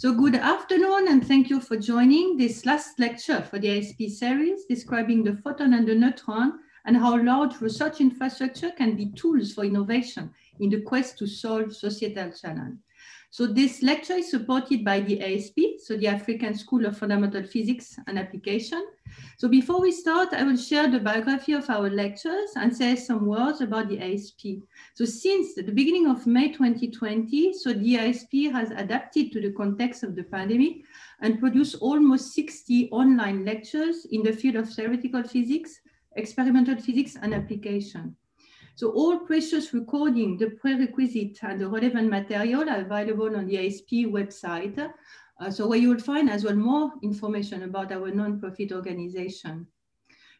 So good afternoon and thank you for joining this last lecture for the ISP series describing the photon and the neutron and how large research infrastructure can be tools for innovation in the quest to solve societal challenges. So this lecture is supported by the ASP, so the African School of Fundamental Physics and Application. So before we start, I will share the biography of our lectures and say some words about the ASP. So since the beginning of May 2020, so the ASP has adapted to the context of the pandemic and produced almost 60 online lectures in the field of theoretical physics, experimental physics and application. So all precious recording, the prerequisite and the relevant material are available on the ISP website. Uh, so where you will find as well more information about our non-profit organization.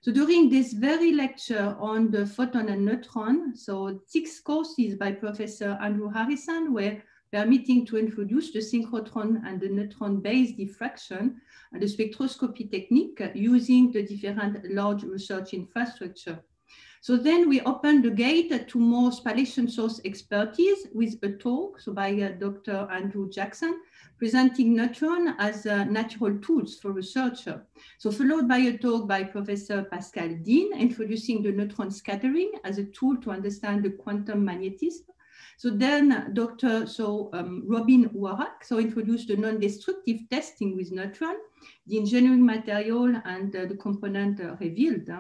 So during this very lecture on the photon and neutron, so six courses by Professor Andrew Harrison were permitting to introduce the synchrotron and the neutron-based diffraction and the spectroscopy technique using the different large research infrastructure. So then we opened the gate to more spallation source expertise with a talk so by uh, Dr. Andrew Jackson, presenting neutron as uh, natural tools for researcher. So followed by a talk by Professor Pascal Dean, introducing the neutron scattering as a tool to understand the quantum magnetism. So then Dr. So um, Robin Warak so introduced the non-destructive testing with Neutron, the engineering material and uh, the component uh, revealed.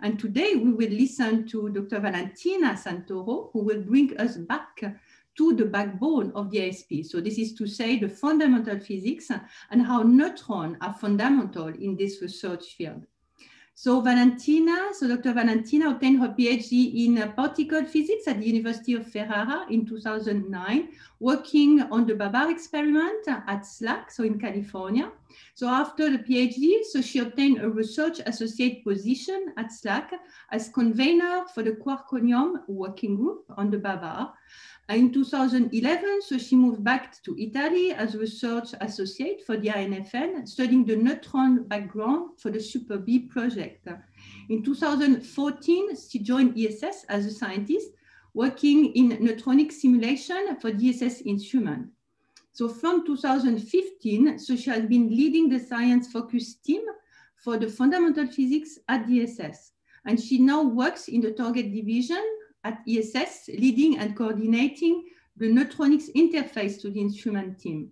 and today we will listen to Dr. Valentina Santoro, who will bring us back to the backbone of the ASP. So this is to say the fundamental physics and how neutrons are fundamental in this research field. So Valentina, so Dr. Valentina obtained her PhD in particle physics at the University of Ferrara in 2009, working on the Babar experiment at SLAC, so in California. So after the PhD, so she obtained a research associate position at Slack as convener for the Quarkonium working group on the and In 2011, so she moved back to Italy as research associate for the INFN, studying the neutron background for the Super B project. In 2014, she joined ESS as a scientist, working in neutronic simulation for the ESS instrument. So from 2015, so she has been leading the science focus team for the fundamental physics at DSS. And she now works in the target division at ESS, leading and coordinating the neutronics interface to the instrument team.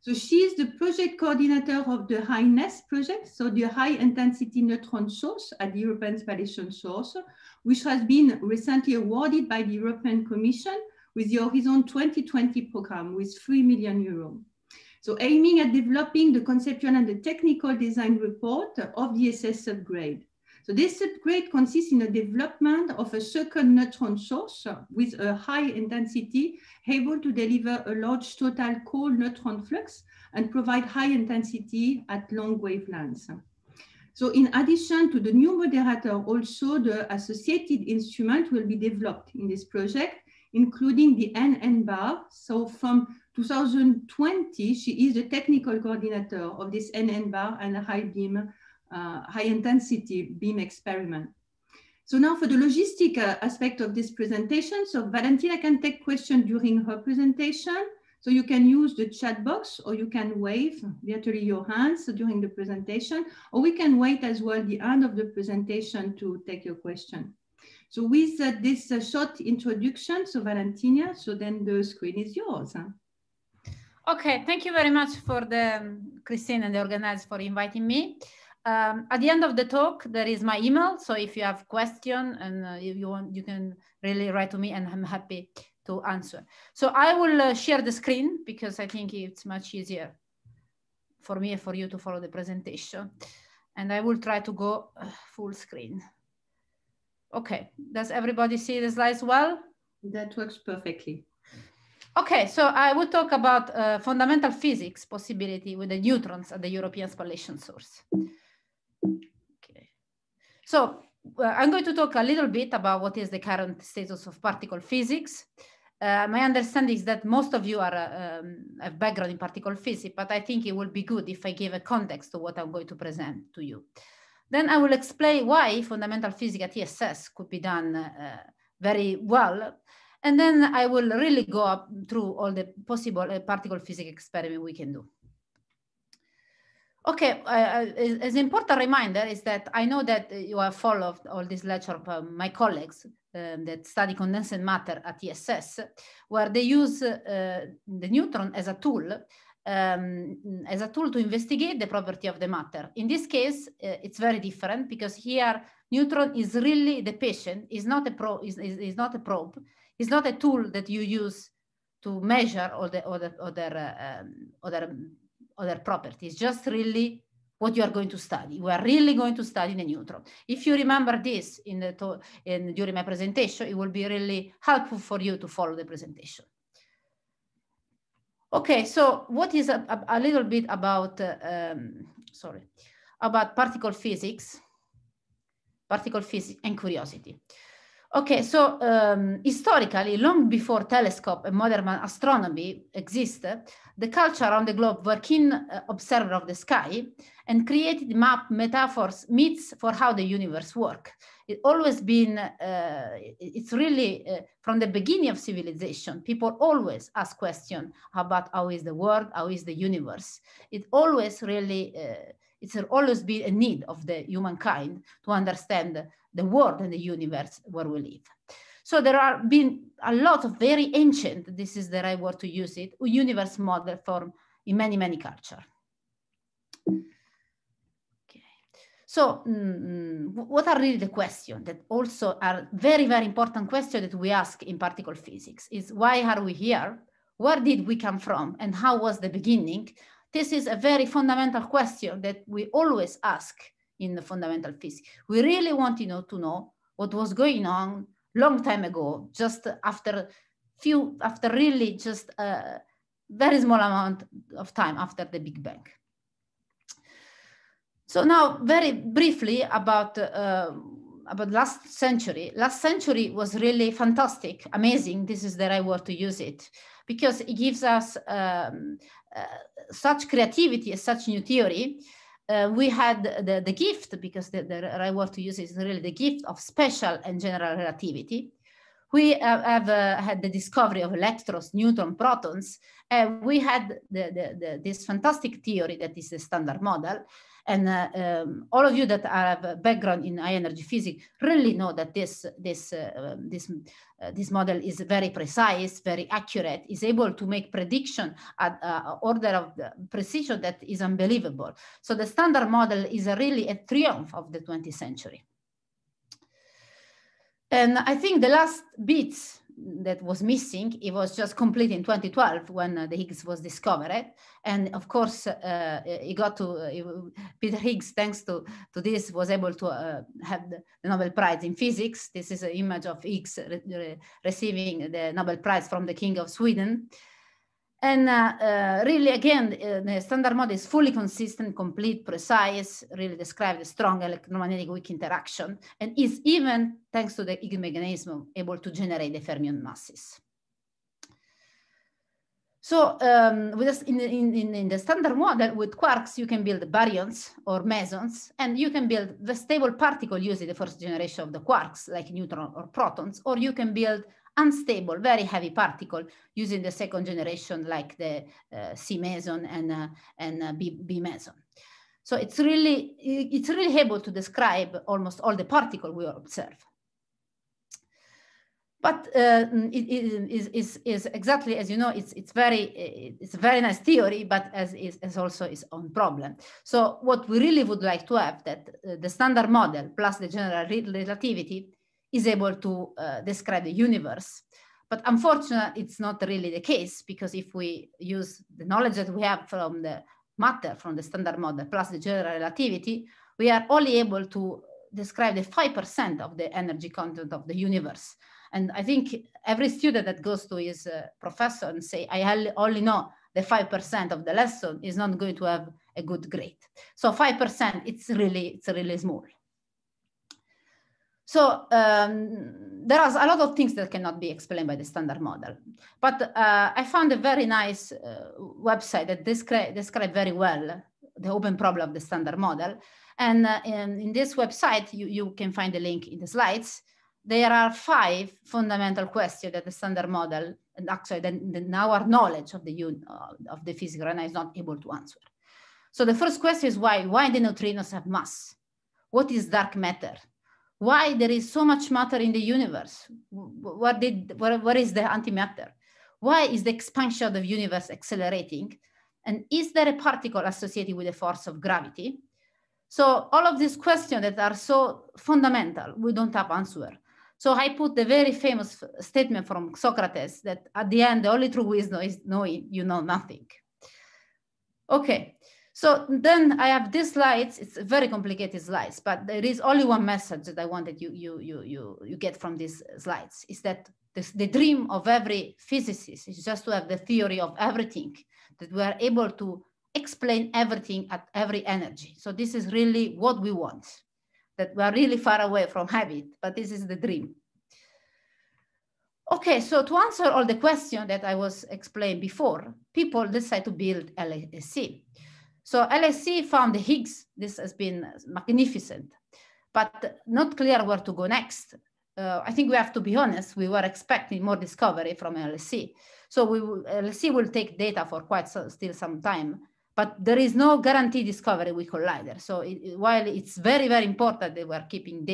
So she is the project coordinator of the high-NESS project, so the high-intensity neutron source at the European Spallation Source, which has been recently awarded by the European Commission with the Horizon 2020 program with 3 million euros. So aiming at developing the conceptual and the technical design report of the SS subgrade. So this subgrade consists in the development of a second neutron source with a high intensity able to deliver a large total cold neutron flux and provide high intensity at long wavelengths. So in addition to the new moderator, also the associated instrument will be developed in this project including the NN bar. So from 2020, she is the technical coordinator of this NN bar and high beam, uh, high intensity beam experiment. So now for the logistic uh, aspect of this presentation, so Valentina can take questions during her presentation. So you can use the chat box or you can wave literally your hands during the presentation, or we can wait as well the end of the presentation to take your question. So with uh, this uh, short introduction, so Valentina, so then the screen is yours. Huh? Okay, thank you very much for the um, Christine and the organizers for inviting me. Um, at the end of the talk, there is my email. So if you have question and uh, if you want, you can really write to me and I'm happy to answer. So I will uh, share the screen because I think it's much easier for me and for you to follow the presentation. And I will try to go uh, full screen. Okay, does everybody see the slides well? That works perfectly. Okay, so I will talk about uh, fundamental physics possibility with the neutrons at the European spallation source. Okay, so uh, I'm going to talk a little bit about what is the current status of particle physics. Uh, my understanding is that most of you are um, have um, a background in particle physics, but I think it will be good if I give a context to what I'm going to present to you. Then I will explain why fundamental physics at ESS could be done uh, very well. And then I will really go up through all the possible uh, particle physics experiment we can do. Okay, uh, as uh, an important reminder is that I know that you have followed all this lecture of uh, my colleagues um, that study condensed matter at ESS, where they use uh, the neutron as a tool um, as a tool to investigate the property of the matter. In this case, uh, it's very different because here neutron is really the patient, is not a probe, is, is, is, not a probe, is not a tool that you use to measure all the other other um, other other properties. Just really what you are going to study. We are really going to study the neutron. If you remember this in the in, during my presentation, it will be really helpful for you to follow the presentation. Okay, so what is a, a, a little bit about, uh, um, sorry, about particle physics, particle physics and curiosity. Okay, so um, historically, long before telescope and modern astronomy existed, the culture around the globe were keen uh, observer of the sky and created map metaphors, myths for how the universe work it always been uh, it's really uh, from the beginning of civilization people always ask question about how is the world how is the universe it always really uh, it's always been a need of the humankind to understand the world and the universe where we live so there are been a lot of very ancient this is the right word to use it universe model form in many many culture so mm, mm, what are really the questions that also are very, very important questions that we ask in particle physics is why are we here? Where did we come from? And how was the beginning? This is a very fundamental question that we always ask in the fundamental physics. We really want you know, to know what was going on long time ago, just after few, after really just a very small amount of time after the Big Bang. So now, very briefly about uh, about last century. Last century was really fantastic, amazing. This is the right word to use it because it gives us um, uh, such creativity, such new theory. Uh, we had the, the gift, because the, the right word to use is really the gift of special and general relativity. We uh, have uh, had the discovery of electrons, neutrons, protons. we had the, the, the, this fantastic theory that is the standard model. And uh, um, all of you that have a background in high energy physics really know that this, this, uh, um, this, uh, this model is very precise, very accurate, is able to make prediction at uh, order of precision that is unbelievable. So the standard model is a really a triumph of the 20th century. And I think the last bit that was missing. It was just complete in 2012 when uh, the Higgs was discovered. And of course, uh, he got to uh, Peter Higgs, thanks to, to this, was able to uh, have the Nobel Prize in Physics. This is an image of Higgs re re receiving the Nobel Prize from the King of Sweden and uh, uh, really, again, the uh, standard model is fully consistent, complete, precise, really describes the strong electromagnetic weak interaction, and is even, thanks to the Higgs mechanism, able to generate the fermion masses. So um, with in, in, in, the standard model with quarks, you can build baryons or mesons, and you can build the stable particle using the first generation of the quarks, like neutron or protons, or you can build unstable, very heavy particle using the second generation like the uh, C meson and, uh, and uh, B, B meson. So it's really, it's really able to describe almost all the particle we observe. But uh, it, it is, is, is exactly as you know, it's, it's, very, it's a very nice theory, but as is as also its own problem. So what we really would like to have that uh, the standard model plus the general relativity is able to uh, describe the universe. But unfortunately, it's not really the case because if we use the knowledge that we have from the matter, from the standard model, plus the general relativity, we are only able to describe the 5% of the energy content of the universe. And I think every student that goes to his uh, professor and say, I only know the 5% of the lesson is not going to have a good grade. So 5%, it's really, it's really small. So um, there are a lot of things that cannot be explained by the standard model. But uh, I found a very nice uh, website that describe, very well the open problem of the standard model. And uh, in, in, this website, you, you can find the link in the slides. There are five fundamental questions that the standard model and actually then, our knowledge of the, uh, of the physical arena is not able to answer. So the first question is why? Why the neutrinos have mass? What is dark matter? why there is so much matter in the universe what did what, what is the antimatter why is the expansion of the universe accelerating and is there a particle associated with the force of gravity so all of these questions that are so fundamental we don't have answer so i put the very famous statement from socrates that at the end the only true wisdom is knowing you know nothing okay so then I have these slides. It's very complicated slides, but there is only one message that I wanted you you you you you get from these slides is that this, the dream of every physicist is just to have the theory of everything that we are able to explain everything at every energy. So this is really what we want. That we are really far away from habit, but this is the dream. Okay, so to answer all the question that I was explained before, people decide to build LSC so LSC found the Higgs. This has been magnificent, but not clear where to go next. Uh, I think we have to be honest, we were expecting more discovery from LSC. So we will, LSC will take data for quite so, still some time, but there is no guaranteed discovery with Collider. So it, while it's very, very important that we're keeping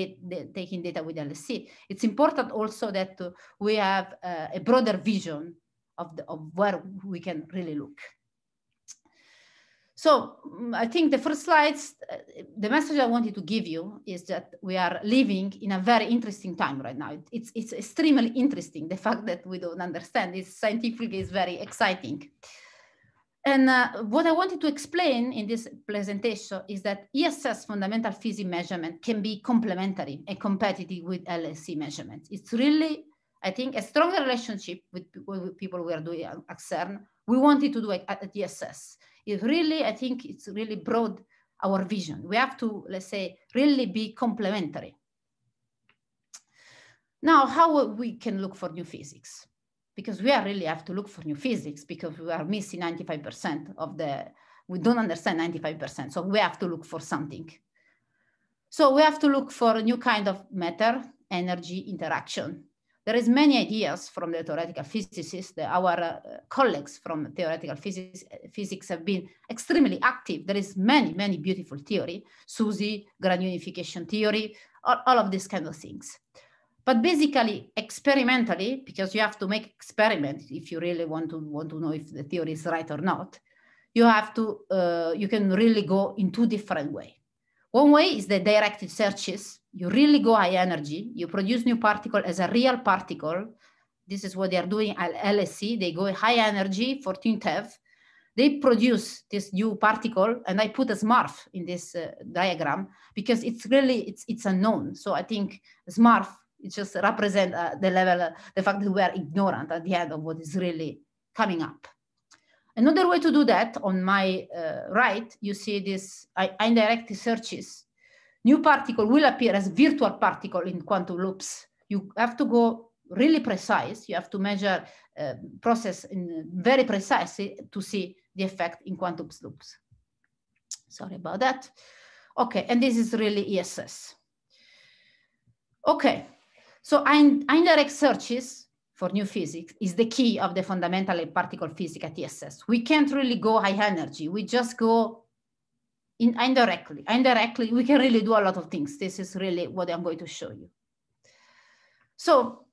taking data with LSC, it's important also that we have uh, a broader vision of, the, of where we can really look. So mm, I think the first slides, uh, the message I wanted to give you is that we are living in a very interesting time right now. It's, it's extremely interesting. The fact that we don't understand is scientifically is very exciting. And uh, what I wanted to explain in this presentation is that ESS fundamental physics measurement can be complementary and competitive with LSC measurements. It's really, I think, a stronger relationship with, people we are doing at uh, CERN. We wanted to do at, at ESS it really, I think it's really broad our vision. We have to, let's say, really be complementary. Now, how we can look for new physics? Because we really have to look for new physics because we are missing 95% of the, we don't understand 95%. So we have to look for something. So we have to look for a new kind of matter energy interaction there is many ideas from the theoretical physicists. The, our uh, colleagues from theoretical physics, physics have been extremely active. There is many, many beautiful theory, SUSY, grand unification theory, all, all of these kind of things. But basically, experimentally, because you have to make experiment if you really want to want to know if the theory is right or not, you have to uh, you can really go in two different way. One way is the directed searches. You really go high energy. You produce new particle as a real particle. This is what they are doing at LSC. They go high energy, 14 TeV. They produce this new particle, and I put a SMARF in this uh, diagram because it's really it's it's unknown. So I think SMARF it just represent uh, the level, uh, the fact that we are ignorant at the end of what is really coming up. Another way to do that, on my uh, right, you see this indirect searches. New particle will appear as virtual particle in quantum loops. You have to go really precise. You have to measure uh, process in very precisely to see the effect in quantum loops. Sorry about that. Okay, and this is really ESS. Okay, so in indirect searches for new physics is the key of the fundamental particle physics at ESS. We can't really go high energy. We just go in indirectly. Indirectly, we can really do a lot of things. This is really what I'm going to show you. So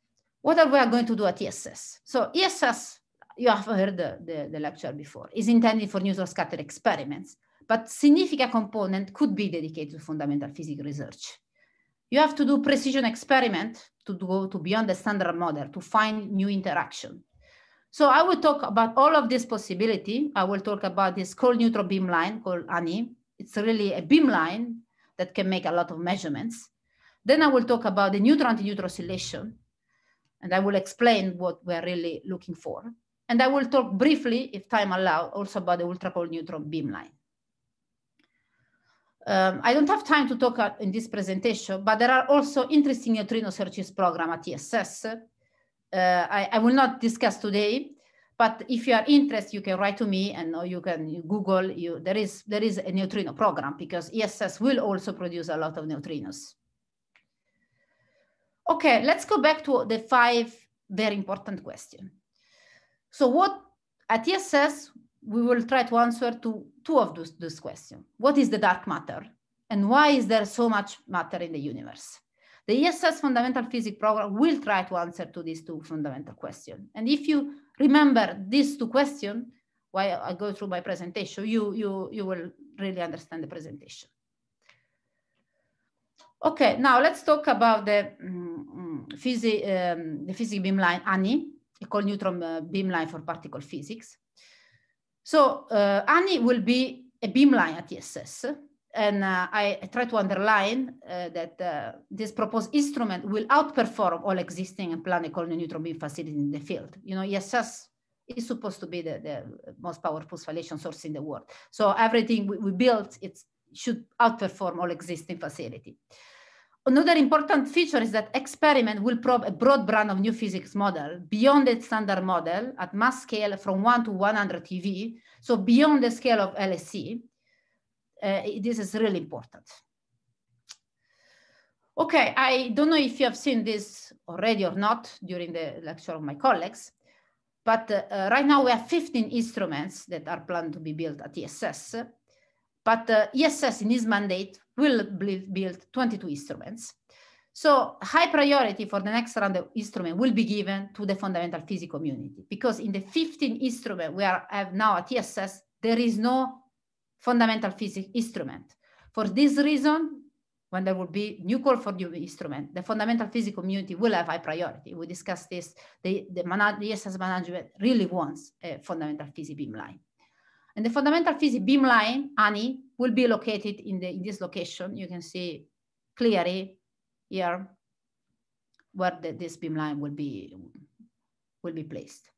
what are we going to do at ESS? So ESS, you have heard the, the, the lecture before, is intended for neutron scatter experiments, but significant component could be dedicated to fundamental physics research. You have to do precision experiment to go to beyond the standard model to find new interaction. So I will talk about all of this possibility. I will talk about this cold neutral beam line called ANI. It's really a beam line that can make a lot of measurements. Then I will talk about the neutron-antineutron oscillation, and I will explain what we're really looking for. And I will talk briefly, if time allows, also about the cold neutron beam line. Um, I don't have time to talk in this presentation, but there are also interesting neutrino searches program at ESS. Uh, I, I, will not discuss today, but if you are interested, you can write to me and or you can Google, you, there, is, there is a neutrino program because ESS will also produce a lot of neutrinos. Okay, let's go back to the five very important question. So what at ESS, we will try to answer to two of those, those questions. What is the dark matter? And why is there so much matter in the universe? The ESS Fundamental Physics program will try to answer to these two fundamental questions. And if you remember these two questions, while I go through my presentation, you, you, you will really understand the presentation. Okay, now let's talk about the, um, physi um, the physics beamline ANI, called neutron uh, beamline for particle physics. So uh, Annie will be a beamline at ESS. And uh, I try to underline uh, that uh, this proposed instrument will outperform all existing and planned colony neutron beam facilities in the field. You know, ESS is supposed to be the, the most powerful spallation source in the world. So everything we, we built, it should outperform all existing facility. Another important feature is that experiment will probe a broad brand of new physics model beyond its standard model at mass scale from 1 to 100 TV, so beyond the scale of LSC. Uh, this is really important. Okay, I don't know if you have seen this already or not during the lecture of my colleagues, but uh, right now we have 15 instruments that are planned to be built at ESS but the ESS in its mandate will build 22 instruments. So high priority for the next round of instrument will be given to the fundamental physics community because in the 15 instrument we are, have now at ESS, there is no fundamental physics instrument. For this reason, when there will be new call for new instrument, the fundamental physics community will have high priority. We discussed this, the, the, the ESS management really wants a fundamental physics beamline. And the fundamental physics beamline, ANI, will be located in, the, in this location. You can see clearly here where the, this beamline will be, will be placed.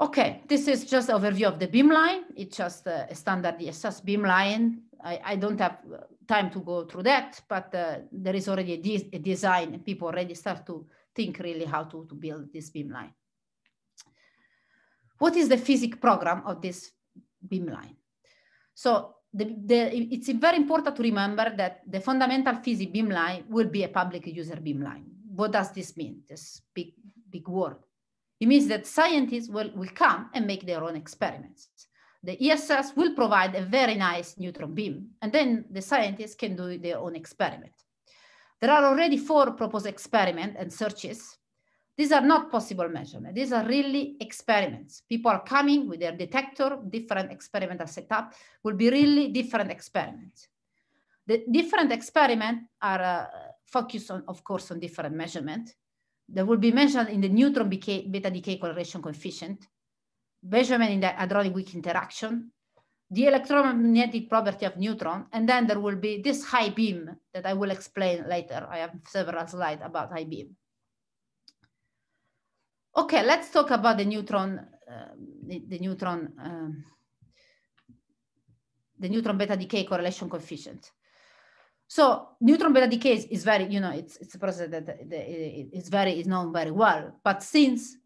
Okay, this is just overview of the beamline. It's just a standard ESS beamline. I, I don't have uh, time to go through that, but uh, there is already a, de a design and people already start to think really how to, to build this beamline what is the physics program of this beamline? So the, the, it's very important to remember that the fundamental physics beamline will be a public user beamline. What does this mean? This big, big word. It means that scientists will, will come and make their own experiments. The ESS will provide a very nice neutron beam, and then the scientists can do their own experiment. There are already four proposed experiments and searches these are not possible measurements. These are really experiments. People are coming with their detector, different experimental setup, will be really different experiments. The different experiments are uh, focused on, of course, on different measurement. They will be measured in the neutron decay, beta decay correlation coefficient, measurement in the hadronic weak interaction, the electromagnetic property of neutron, and then there will be this high beam that I will explain later. I have several slides about high beam. Okay, let's talk about the neutron, uh, the, the, neutron, um, the neutron beta decay correlation coefficient. So neutron beta decay is, is very, you know, it's it's a process that very is known very well. But since,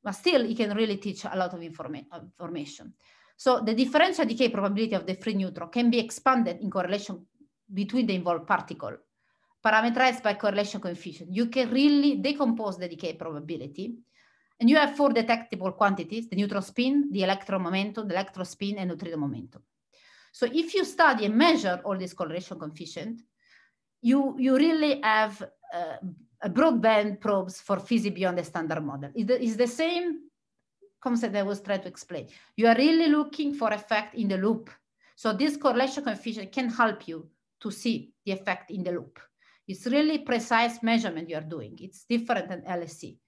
but still, it can really teach a lot of informa information. So the differential decay probability of the free neutron can be expanded in correlation between the involved particle, parameterized by correlation coefficient. You can really decompose the decay probability and you have four detectable quantities, the neutron spin, the electron momentum, the electron spin, and neutrino momentum. So if you study and measure all this correlation coefficient, you, you really have uh, broadband probes for physics beyond the standard model. It's the, same concept I was trying to explain. You are really looking for effect in the loop. So this correlation coefficient can help you to see the effect in the loop. It's really precise measurement you are doing. It's different than LSC.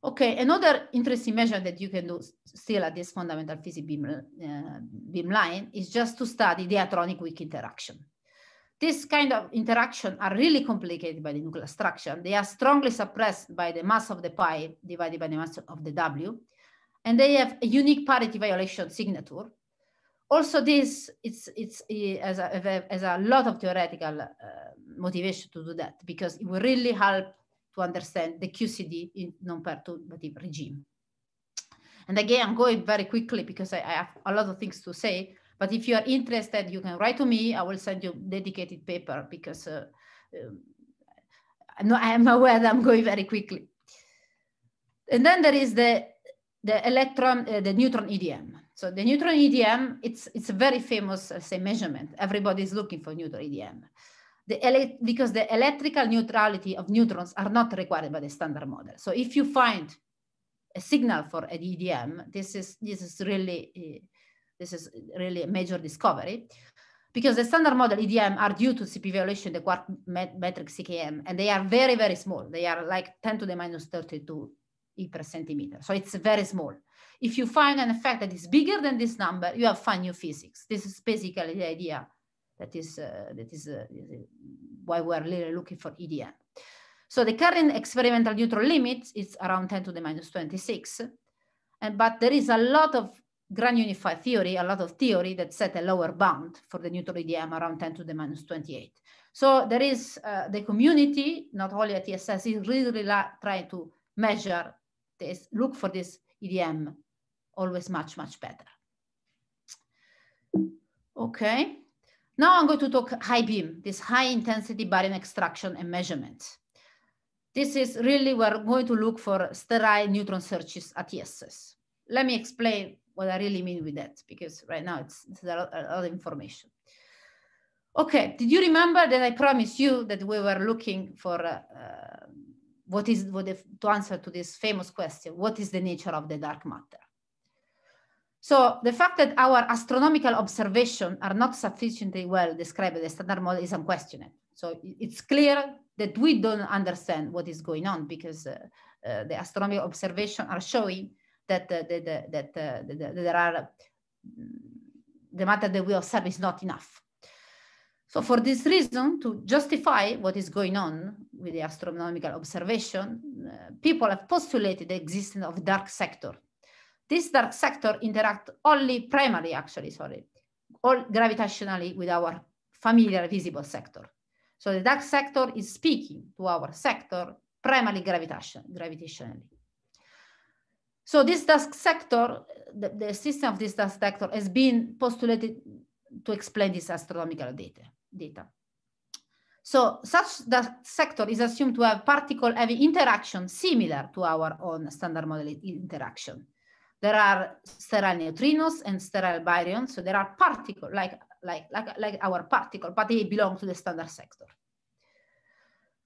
Okay, another interesting measure that you can do still at this fundamental physics beam, uh, beamline is just to study the atronic weak interaction. This kind of interaction are really complicated by the nuclear structure. They are strongly suppressed by the mass of the pi divided by the mass of the W. And they have a unique parity violation signature. Also this, it's, it's it has, a, has a lot of theoretical uh, motivation to do that because it will really help to understand the QCD in non-perturbative regime. And again, I'm going very quickly because I, I, have a lot of things to say, but if you are interested, you can write to me. I will send you dedicated paper because uh, um, I am aware that I'm going very quickly. And then there is the, the electron, uh, the neutron EDM. So the neutron EDM, it's, it's a very famous, uh, say, measurement. Everybody is looking for neutron EDM the because the electrical neutrality of neutrons are not required by the standard model. So if you find a signal for an EDM, this is this is really uh, this is really a major discovery because the standard model EDM are due to CP violation, the quark met matrix CKM, and they are very, very small. They are like 10 to the minus 32 E per centimeter. So it's very small. If you find an effect that is bigger than this number, you have found new physics. This is basically the idea that is, uh, that is uh, why we are really looking for EDM. So the current experimental neutral limit is around 10 to the minus 26. And, but there is a lot of grand unified theory, a lot of theory that set a lower bound for the neutral EDM around 10 to the minus 28. So there is uh, the community, not only at TSS, is really, really trying to measure this, look for this EDM always much, much better. Okay. Now I'm going to talk high beam, this high intensity barium extraction and measurement. This is really where we're going to look for sterile neutron searches at ESS. Let me explain what I really mean with that, because right now it's, it's a, lot, a lot of information. Okay, did you remember that I promised you that we were looking for uh, what is what if, to answer to this famous question, what is the nature of the dark matter? So the fact that our astronomical observations are not sufficiently well described the standard model is unquestioned. So it's clear that we don't understand what is going on because uh, uh, the astronomical observations are showing that, uh, the, the, that, uh, the, uh, that there are mm, the matter that we observe is not enough. So for this reason, to justify what is going on with the astronomical observation, uh, people have postulated the existence of dark sector this dark sector interact only primarily, actually, sorry, all gravitationally with our familiar visible sector. So the dark sector is speaking to our sector primarily gravitation, gravitationally. So this dark sector, the, the system of this dark sector has been postulated to explain this astronomical data. data. So such that sector is assumed to have particle heavy interaction similar to our own standard model interaction there are sterile neutrinos and sterile baryons. So there are particles like, like, like, like our particle, but they belong to the standard sector.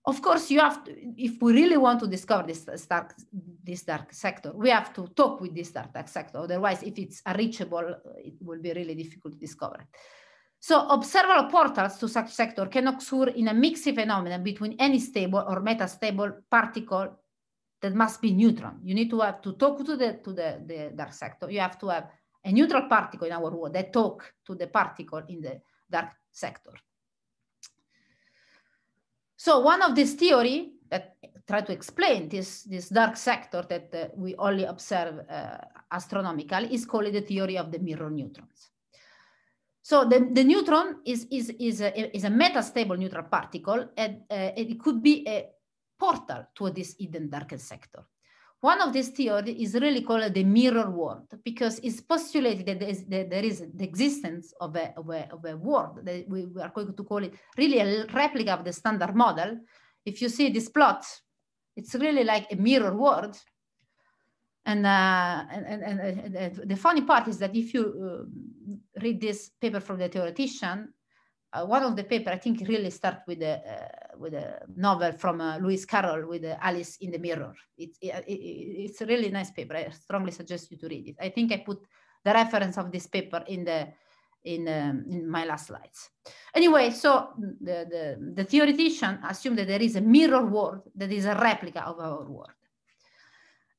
Of course, you have to, if we really want to discover this dark, this dark sector, we have to talk with this dark, dark sector. Otherwise, if it's unreachable, it will be really difficult to discover it. So observable portals to such sector can occur in a mixed phenomenon between any stable or metastable particle that must be neutral. You need to have to talk to the to the, the dark sector. You have to have a neutral particle in our world that talk to the particle in the dark sector. So one of these theory that try to explain this, this dark sector that uh, we only observe uh, astronomically is called the theory of the mirror neutrons. So the, the neutron is, is, is, a, is a metastable neutral particle and uh, it could be a portal to this hidden dark sector. One of these theories is really called the mirror world because it's postulated that there is, that there is the existence of a, of, a, of a, world that we are going to call it really a replica of the standard model. If you see this plot, it's really like a mirror world. And, uh, and, and, and the funny part is that if you uh, read this paper from the theoretician, uh, one of the paper I think really start with the uh, with a novel from uh, Lewis Carroll with uh, Alice in the Mirror. It, it, it, it's a really nice paper. I strongly suggest you to read it. I think I put the reference of this paper in the in, um, in my last slides. Anyway, so the, the, the theoretician assumed that there is a mirror world that is a replica of our world.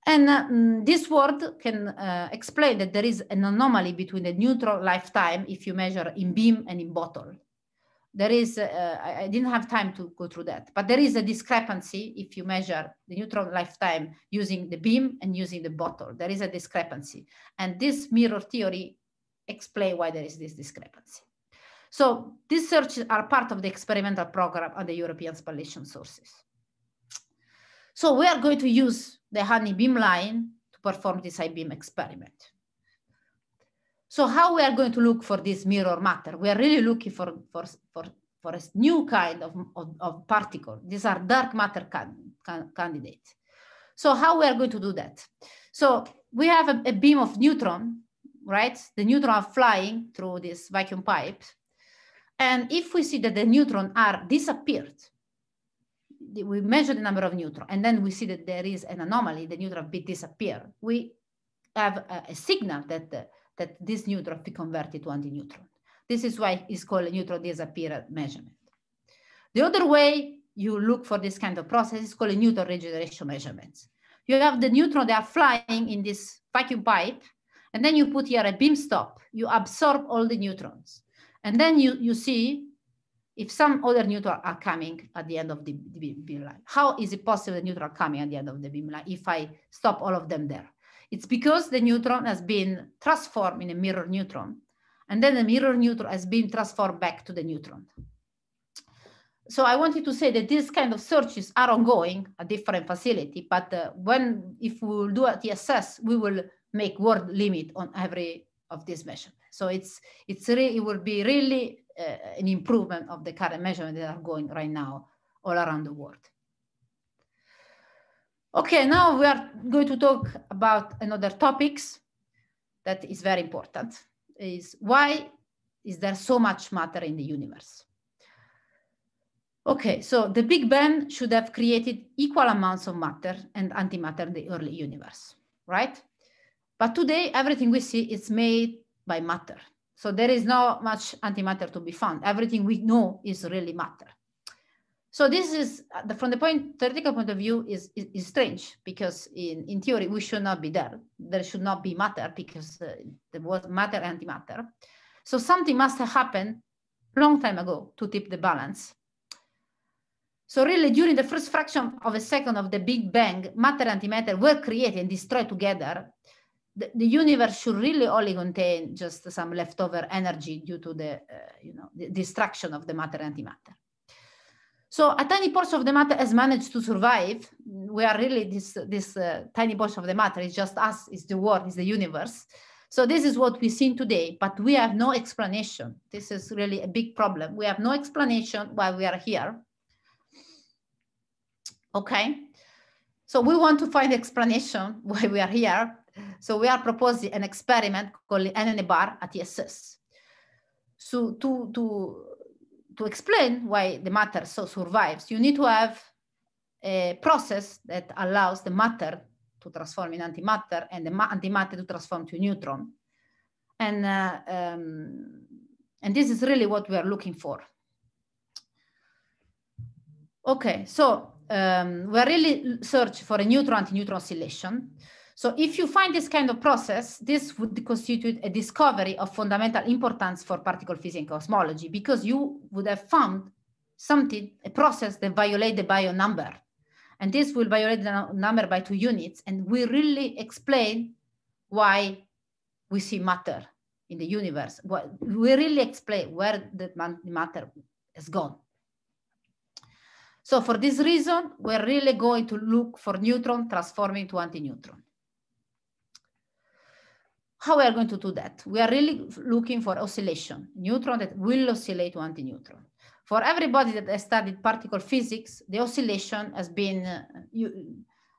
And uh, mm, this world can uh, explain that there is an anomaly between the neutral lifetime if you measure in beam and in bottle there is, uh, I, didn't have time to go through that, but there is a discrepancy if you measure the neutron lifetime using the beam and using the bottle. There is a discrepancy. And this mirror theory explain why there is this discrepancy. So these searches are part of the experimental program on the European spallation sources. So we are going to use the honey beam line to perform this I-beam experiment. So how we are going to look for this mirror matter? We are really looking for, for, for, for a new kind of, of, of particle. These are dark matter can, can, candidates. So how we are going to do that? So we have a, a beam of neutron, right? The neutron are flying through this vacuum pipe. And if we see that the neutron are disappeared, we measure the number of neutrons, and then we see that there is an anomaly, the neutron bit disappear. We have a, a signal that the, that this neutron be converted to antineutron. This is why it's called a neutron disappearance measurement. The other way you look for this kind of process is called a neutron regeneration measurements. You have the neutron that are flying in this vacuum pipe, and then you put here a beam stop. You absorb all the neutrons. And then you, you see if some other neutrons are coming at the end of the beam line. How is it possible the neutron coming at the end of the beam line if I stop all of them there? It's because the neutron has been transformed in a mirror neutron, and then the mirror neutron has been transformed back to the neutron. So I wanted to say that these kind of searches are ongoing at different facility, but uh, when if we will do a TSS, we will make word limit on every of these measurement. So it's it's really it will be really uh, an improvement of the current measurements that are going right now all around the world. Okay, now we are going to talk about another topics that is very important is why is there so much matter in the universe? Okay, so the Big Bang should have created equal amounts of matter and antimatter in the early universe, right? But today, everything we see is made by matter. So there is not much antimatter to be found. Everything we know is really matter. So this is uh, the, from the point theoretical point of view is, is, is, strange because in, in theory we should not be there. There should not be matter because uh, there was matter antimatter. So something must have happened long time ago to tip the balance. So really during the first fraction of a second of the Big Bang, matter and antimatter were created and destroyed together. The, the, universe should really only contain just some leftover energy due to the, uh, you know, destruction of the matter and antimatter. So a tiny portion of the matter has managed to survive. We are really this, this uh, tiny portion of the matter. It's just us, it's the world, it's the universe. So this is what we've seen today, but we have no explanation. This is really a big problem. We have no explanation why we are here. Okay. So we want to find explanation why we are here. So we are proposing an experiment called NNA at ESS. So to, to to explain why the matter so survives, you need to have a process that allows the matter to transform in antimatter and the antimatter to transform to neutron. And, uh, um, and this is really what we are looking for. Okay, so um, we're really search for a neutron-antineutron oscillation. So if you find this kind of process, this would constitute a discovery of fundamental importance for particle physics and cosmology because you would have found something, a process that violates the Biot number. And this will violate the number by two units and we really explain why we see matter in the universe. we really explain where the matter has gone. So for this reason, we're really going to look for neutron transforming to antineutron. How we are going to do that? We are really looking for oscillation, neutron that will oscillate to antineutron. For everybody that has studied particle physics, the oscillation has been, uh, you,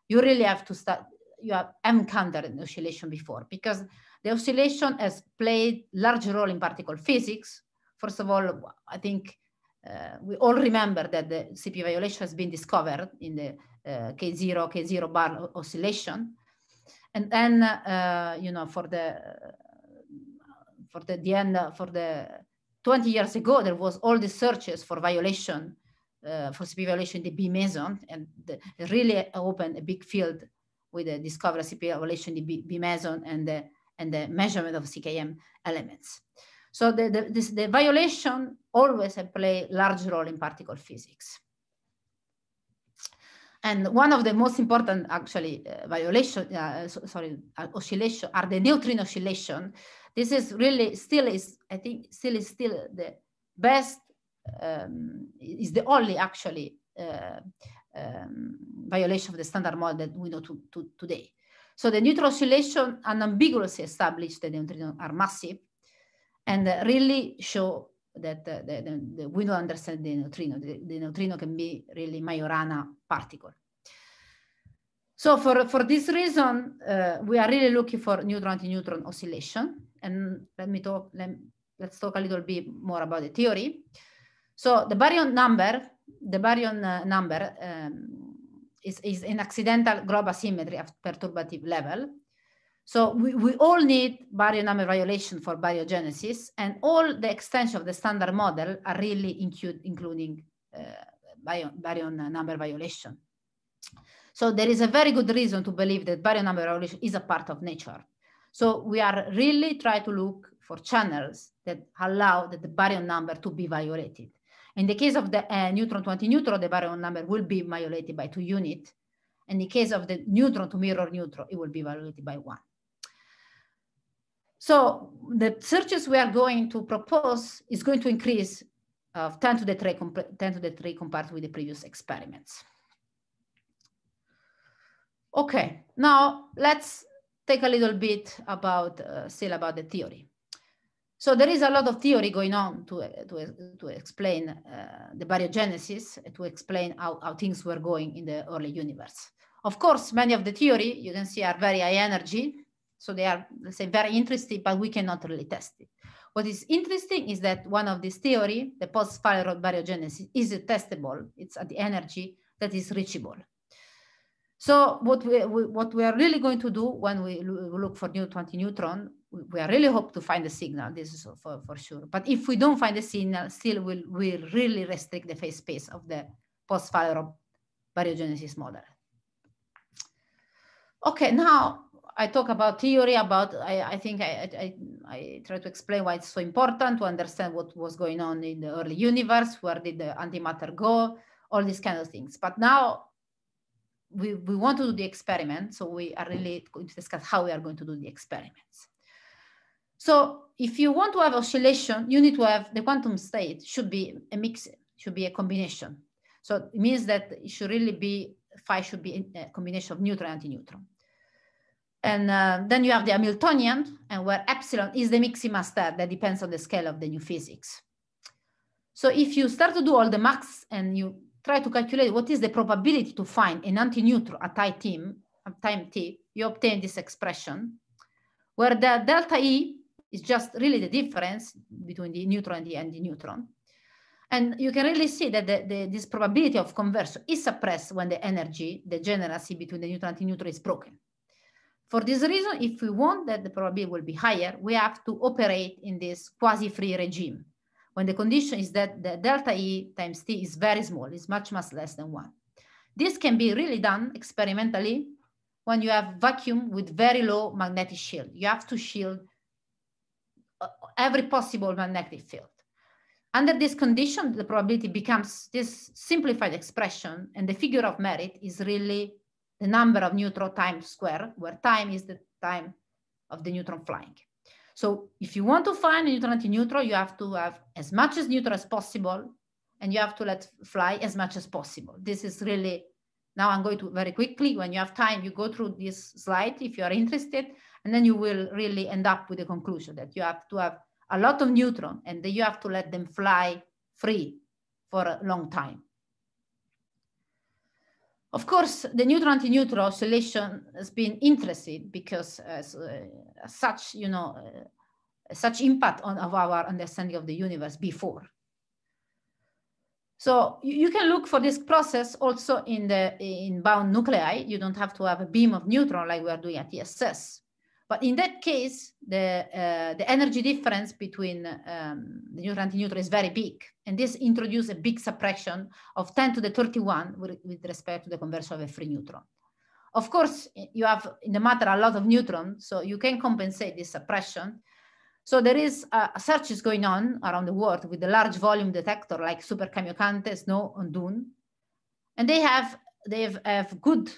you really have to start, you have encountered an oscillation before because the oscillation has played large role in particle physics. First of all, I think uh, we all remember that the CP violation has been discovered in the uh, K0, K0 bar oscillation. And then, uh, you know, for the for the, the end for the 20 years ago, there was all the searches for violation uh, for CP violation the B meson, and the, really opened a big field with the discovery of CP violation the B, B meson and the and the measurement of CKM elements. So the, the, this, the violation always play large role in particle physics. And one of the most important, actually, uh, violation, uh, so, sorry, uh, oscillation are the neutrino oscillation. This is really still is, I think, still is still the best, um, is the only actually uh, um, violation of the standard model that we know to, to, today. So the neutral oscillation unambiguously established that the neutrinos are massive and really show that the, the, the, we don't understand the neutrino. The, the neutrino can be really Majorana particle. So for, for this reason, uh, we are really looking for neutron-to-neutron oscillation. And let me talk, let, let's talk a little bit more about the theory. So the baryon number, the baryon uh, number um, is, is an accidental global symmetry at perturbative level. So we, we all need baryon number violation for baryogenesis and all the extension of the standard model are really include, including uh, baryon uh, number violation. So there is a very good reason to believe that baryon number violation is a part of nature. So we are really trying to look for channels that allow the baryon number to be violated. In the case of the uh, neutron 20 neutron, the baryon number will be violated by two unit. In the case of the neutron to mirror neutron, it will be violated by one. So the searches we are going to propose is going to increase of 10 to the 3, 10 to the 3 compared with the previous experiments. Okay, now let's take a little bit about, uh, still about the theory. So there is a lot of theory going on to, to, to explain uh, the baryogenesis, to explain how, how things were going in the early universe. Of course, many of the theory you can see are very high energy. So they are, let's say, very interesting, but we cannot really test it. What is interesting is that one of these theory, the post-fire rod baryogenesis, is testable. It's at the energy that is reachable. So what we, we, what we are really going to do when we look for new 20 neutron, we are really hope to find a signal. This is for, for sure. But if we don't find a signal, still we'll, we'll really restrict the phase space of the post-fire rod baryogenesis model. Okay, now I talk about theory about, I, I think I, I, I, try to explain why it's so important to understand what was going on in the early universe, where did the antimatter go, all these kind of things. But now we, we want to do the experiment. So we are really going to discuss how we are going to do the experiments. So if you want to have oscillation, you need to have the quantum state should be a mix, should be a combination. So it means that it should really be, phi should be a combination of neutron and antineutron. And uh, then you have the Hamiltonian, and where epsilon is the maxima star that depends on the scale of the new physics. So if you start to do all the max and you try to calculate what is the probability to find an antineutron at high time, at time t, you obtain this expression, where the delta E is just really the difference between the neutron and the antineutron. And you can really see that the, the, this probability of conversion is suppressed when the energy, the generacy between the neutron and antineutron is broken. For this reason, if we want that the probability will be higher, we have to operate in this quasi-free regime when the condition is that the delta E times T is very small, is much, much less than one. This can be really done experimentally when you have vacuum with very low magnetic shield. You have to shield uh, every possible magnetic field. Under this condition, the probability becomes this simplified expression and the figure of merit is really the number of neutron times square, where time is the time of the neutron flying. So if you want to find a neutron antineutron, you have to have as much as neutron as possible, and you have to let fly as much as possible. This is really, now I'm going to very quickly, when you have time, you go through this slide if you are interested, and then you will really end up with the conclusion that you have to have a lot of neutron and you have to let them fly free for a long time. Of course, the neutron neutron oscillation has been interested because uh, uh, such, you know, uh, such impact on of our understanding of the universe before. So you, you, can look for this process also in the in bound nuclei. You don't have to have a beam of neutron like we are doing at ESS. But in that case, the, uh, the energy difference between um, the neutron antineutron is very big. And this introduces a big suppression of 10 to the 31 with, with respect to the conversion of a free neutron. Of course, you have in the matter a lot of neutrons, so you can compensate this suppression. So there is a search is going on around the world with a large volume detector like Super Kamiokante, Snow, and Dune. And they have, they have good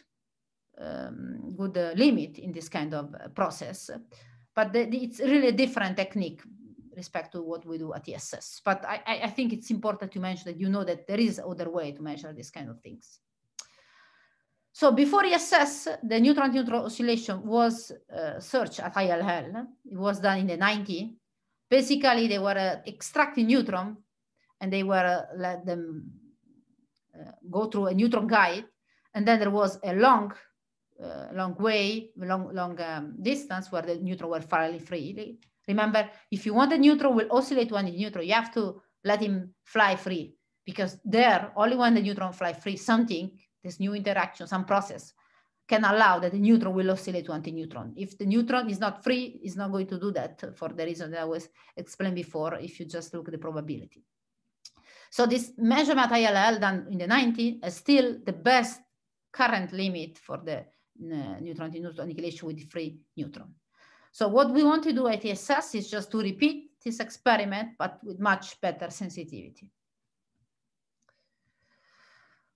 um, good uh, limit in this kind of uh, process. But the, the, it's really a different technique respect to what we do at ESS. But I, I, think it's important to mention that you know that there is other way to measure these kind of things. So before ESS, the neutron-neutron oscillation was uh, searched at ILL. It was done in the 90. Basically, they were uh, extracting neutron and they were uh, let them uh, go through a neutron guide. And then there was a long uh, long way, long, long um, distance where the neutron were fairly freely. Remember, if you want the neutron will oscillate when the neutron, you have to let him fly free because there, only when the neutron fly free, something, this new interaction, some process can allow that the neutron will oscillate to antineutron. If the neutron is not free, it's not going to do that for the reason that I was explained before, if you just look at the probability. So this measurement ILL done in the 90 is still the best current limit for the neutron to neutron annihilation with free neutron. So what we want to do at ESS is just to repeat this experiment, but with much better sensitivity.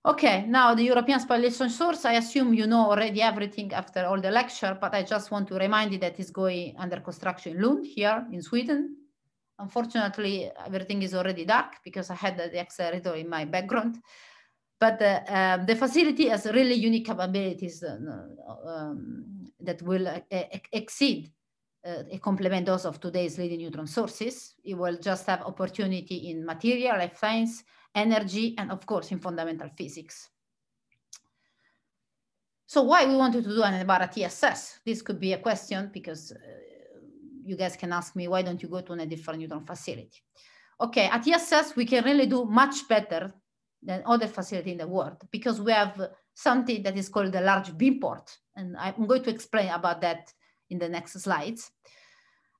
Okay, now the European Spallation Source, I assume you know already everything after all the lecture, but I just want to remind you that it's going under construction in Lund here in Sweden. Unfortunately, everything is already dark because I had the accelerator in my background but the, um, the facility has really unique capabilities uh, um, that will uh, exceed uh, a complement those of today's leading neutron sources. It will just have opportunity in material, life science, energy, and of course in fundamental physics. So why we wanted to do an Envara TSS? This could be a question because uh, you guys can ask me, why don't you go to a different neutron facility? Okay, at TSS, we can really do much better than other facility in the world because we have something that is called the large beam port. And I'm going to explain about that in the next slides.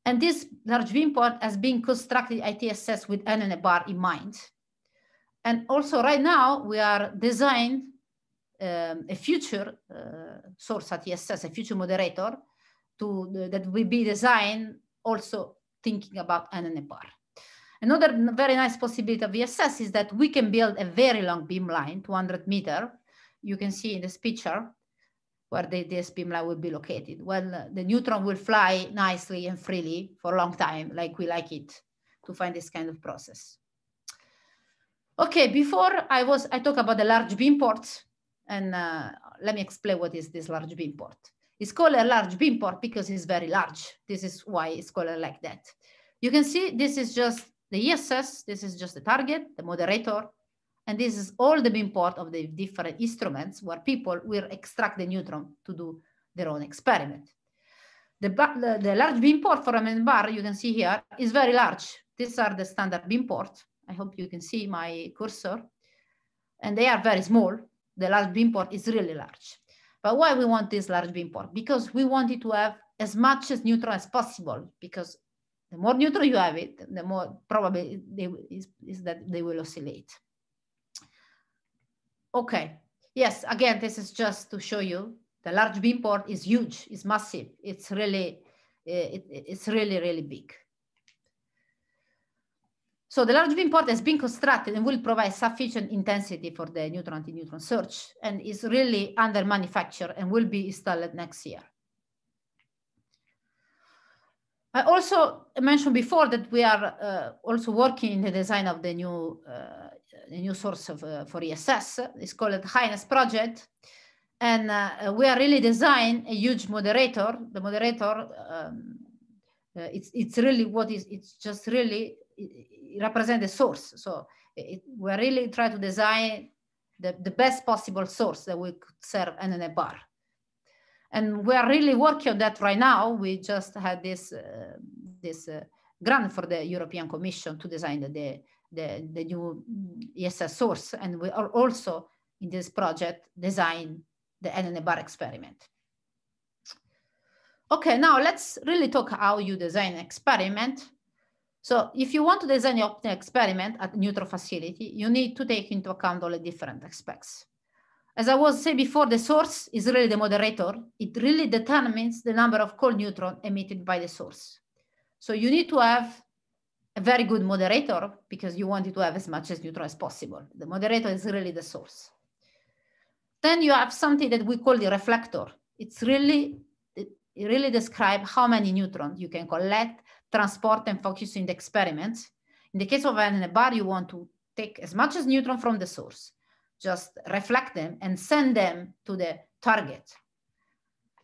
And this large beam port has been constructed ITSS with N and a bar in mind. And also right now we are designing um, a future uh, source at ESS, a future moderator to, that will be designed also thinking about bar. Another very nice possibility of VSS is that we can build a very long beamline, 200 meter. You can see in this picture where the, this beamline will be located. Well, uh, the neutron will fly nicely and freely for a long time, like we like it, to find this kind of process. Okay, before I was, I talked about the large beam port, and uh, let me explain what is this large beam port. It's called a large beam port because it's very large. This is why it's called like that. You can see this is just the ESS, this is just the target, the moderator, and this is all the beam port of the different instruments where people will extract the neutron to do their own experiment. The, the, the large beam port for a main bar you can see here is very large. These are the standard beam port. I hope you can see my cursor. And they are very small. The large beam port is really large. But why we want this large beam port? Because we wanted to have as much as neutron as possible because the more neutral you have it, the more probably they, is, is that they will oscillate. Okay, yes, again, this is just to show you the large beam port is huge, it's massive. It's really, eh, it, it's really, really big. So the large beam port has been constructed and will provide sufficient intensity for the neutron anti neutron search and is really under manufacture and will be installed next year. I also mentioned before that we are uh, also working in the design of the new uh, the new source of, uh, for ESS. It's called the Highness Project. And uh, we are really designing a huge moderator. The moderator, um, uh, it's, it's really what is, it's just really it, it represent the source. So it, we're really trying to design the, the best possible source that we could serve NNA bar and we are really working on that right now. We just had this uh, this uh, grant for the European Commission to design the, the, the new mm, ESS source, and we are also in this project design the NNBAR experiment. Okay, now let's really talk how you design an experiment. So if you want to design your experiment at neutral facility, you need to take into account all the different aspects. As I was saying before, the source is really the moderator. It really determines the number of cold neutron emitted by the source. So you need to have a very good moderator because you it to have as much as neutron as possible. The moderator is really the source. Then you have something that we call the reflector. It's really, it really describe how many neutrons you can collect, transport and focus in the experiment. In the case of an bar, you want to take as much as neutron from the source just reflect them and send them to the target.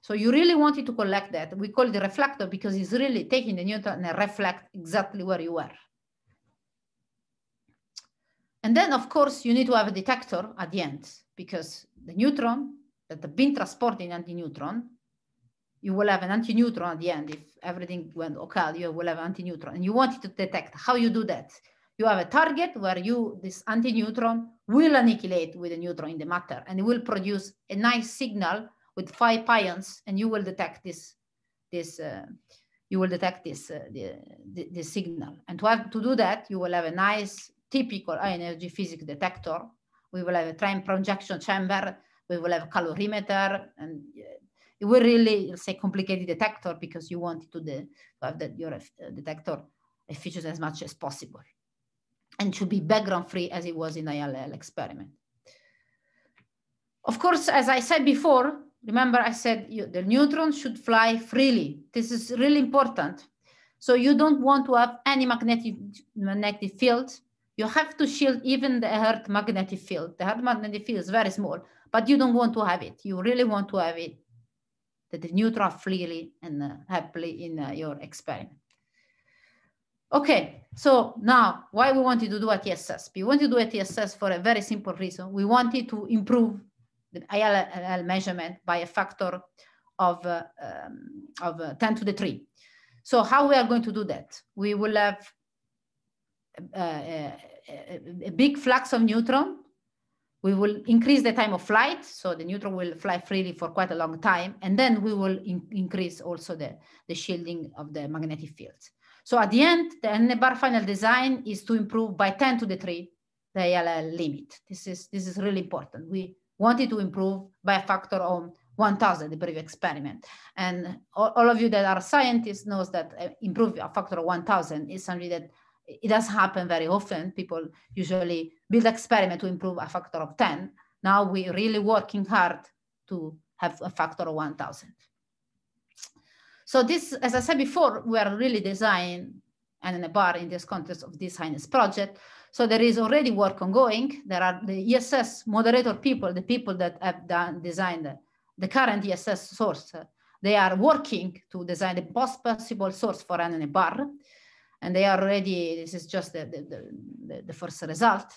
So you really wanted to collect that. We call it reflector because it's really taking the neutron and reflect exactly where you were. And then of course you need to have a detector at the end because the neutron that have been transporting antineutron, neutron you will have an anti-neutron at the end. If everything went okay, you will have anti-neutron and you want to detect how you do that you have a target where you, this antineutron, will annihilate with a neutron in the matter and it will produce a nice signal with five pions and you will detect this, this uh, you will detect this, uh, the, the, the, signal. And to, have, to do that, you will have a nice typical high energy physics detector. We will have a time projection chamber. We will have a calorimeter and uh, it will really say complicated detector because you want to, the, to have that your uh, detector efficient as much as possible and should be background free as it was in the ILL experiment. Of course, as I said before, remember I said you, the neutrons should fly freely. This is really important. So you don't want to have any magnetic, magnetic field. You have to shield even the Earth magnetic field. The Earth magnetic field is very small, but you don't want to have it. You really want to have it, that the neutron freely and uh, happily in uh, your experiment. Okay, so now why we wanted to do a TSS? We wanted to do a TSS for a very simple reason. We wanted to improve the ILL measurement by a factor of, uh, um, of uh, 10 to the 3. So how we are going to do that? We will have uh, uh, a, a, big flux of neutron. We will increase the time of flight. So the neutron will fly freely for quite a long time. And then we will in increase also the, the shielding of the magnetic fields. So at the end, the bar final design is to improve by 10 to the 3 the ALL limit. This is, this is really important. We wanted to improve by a factor of 1000 the previous experiment. And all, all, of you that are scientists knows that uh, improve a factor of 1000 is something that it does happen very often. People usually build experiment to improve a factor of 10. Now we're really working hard to have a factor of 1000. So this, as I said before, we are really designing and in a bar in this context of this highness project. So there is already work ongoing. There are the ESS moderator people, the people that have done, designed the, the current ESS source. They are working to design the best possible source for an bar. And they are already, this is just the, the, the, the first result.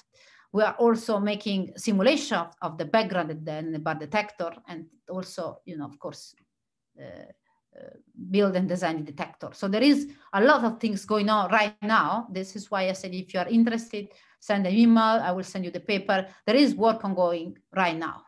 We are also making simulation of, of the background and the bar detector and also, you know, of course, uh, build and design detector. So there is a lot of things going on right now. This is why I said, if you are interested, send an email, I will send you the paper. There is work ongoing right now.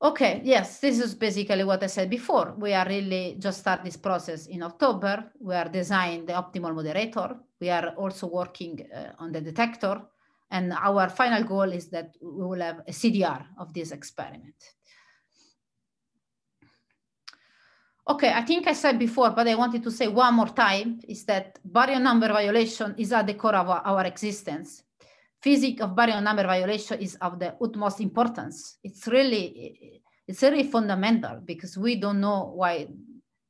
Okay, yes, this is basically what I said before. We are really just start this process in October. We are designing the optimal moderator. We are also working uh, on the detector. And our final goal is that we will have a CDR of this experiment. Okay, I think I said before, but I wanted to say one more time, is that barrier number violation is at the core of our, our existence. Physics of barrier number violation is of the utmost importance. It's really, it's really fundamental because we don't know why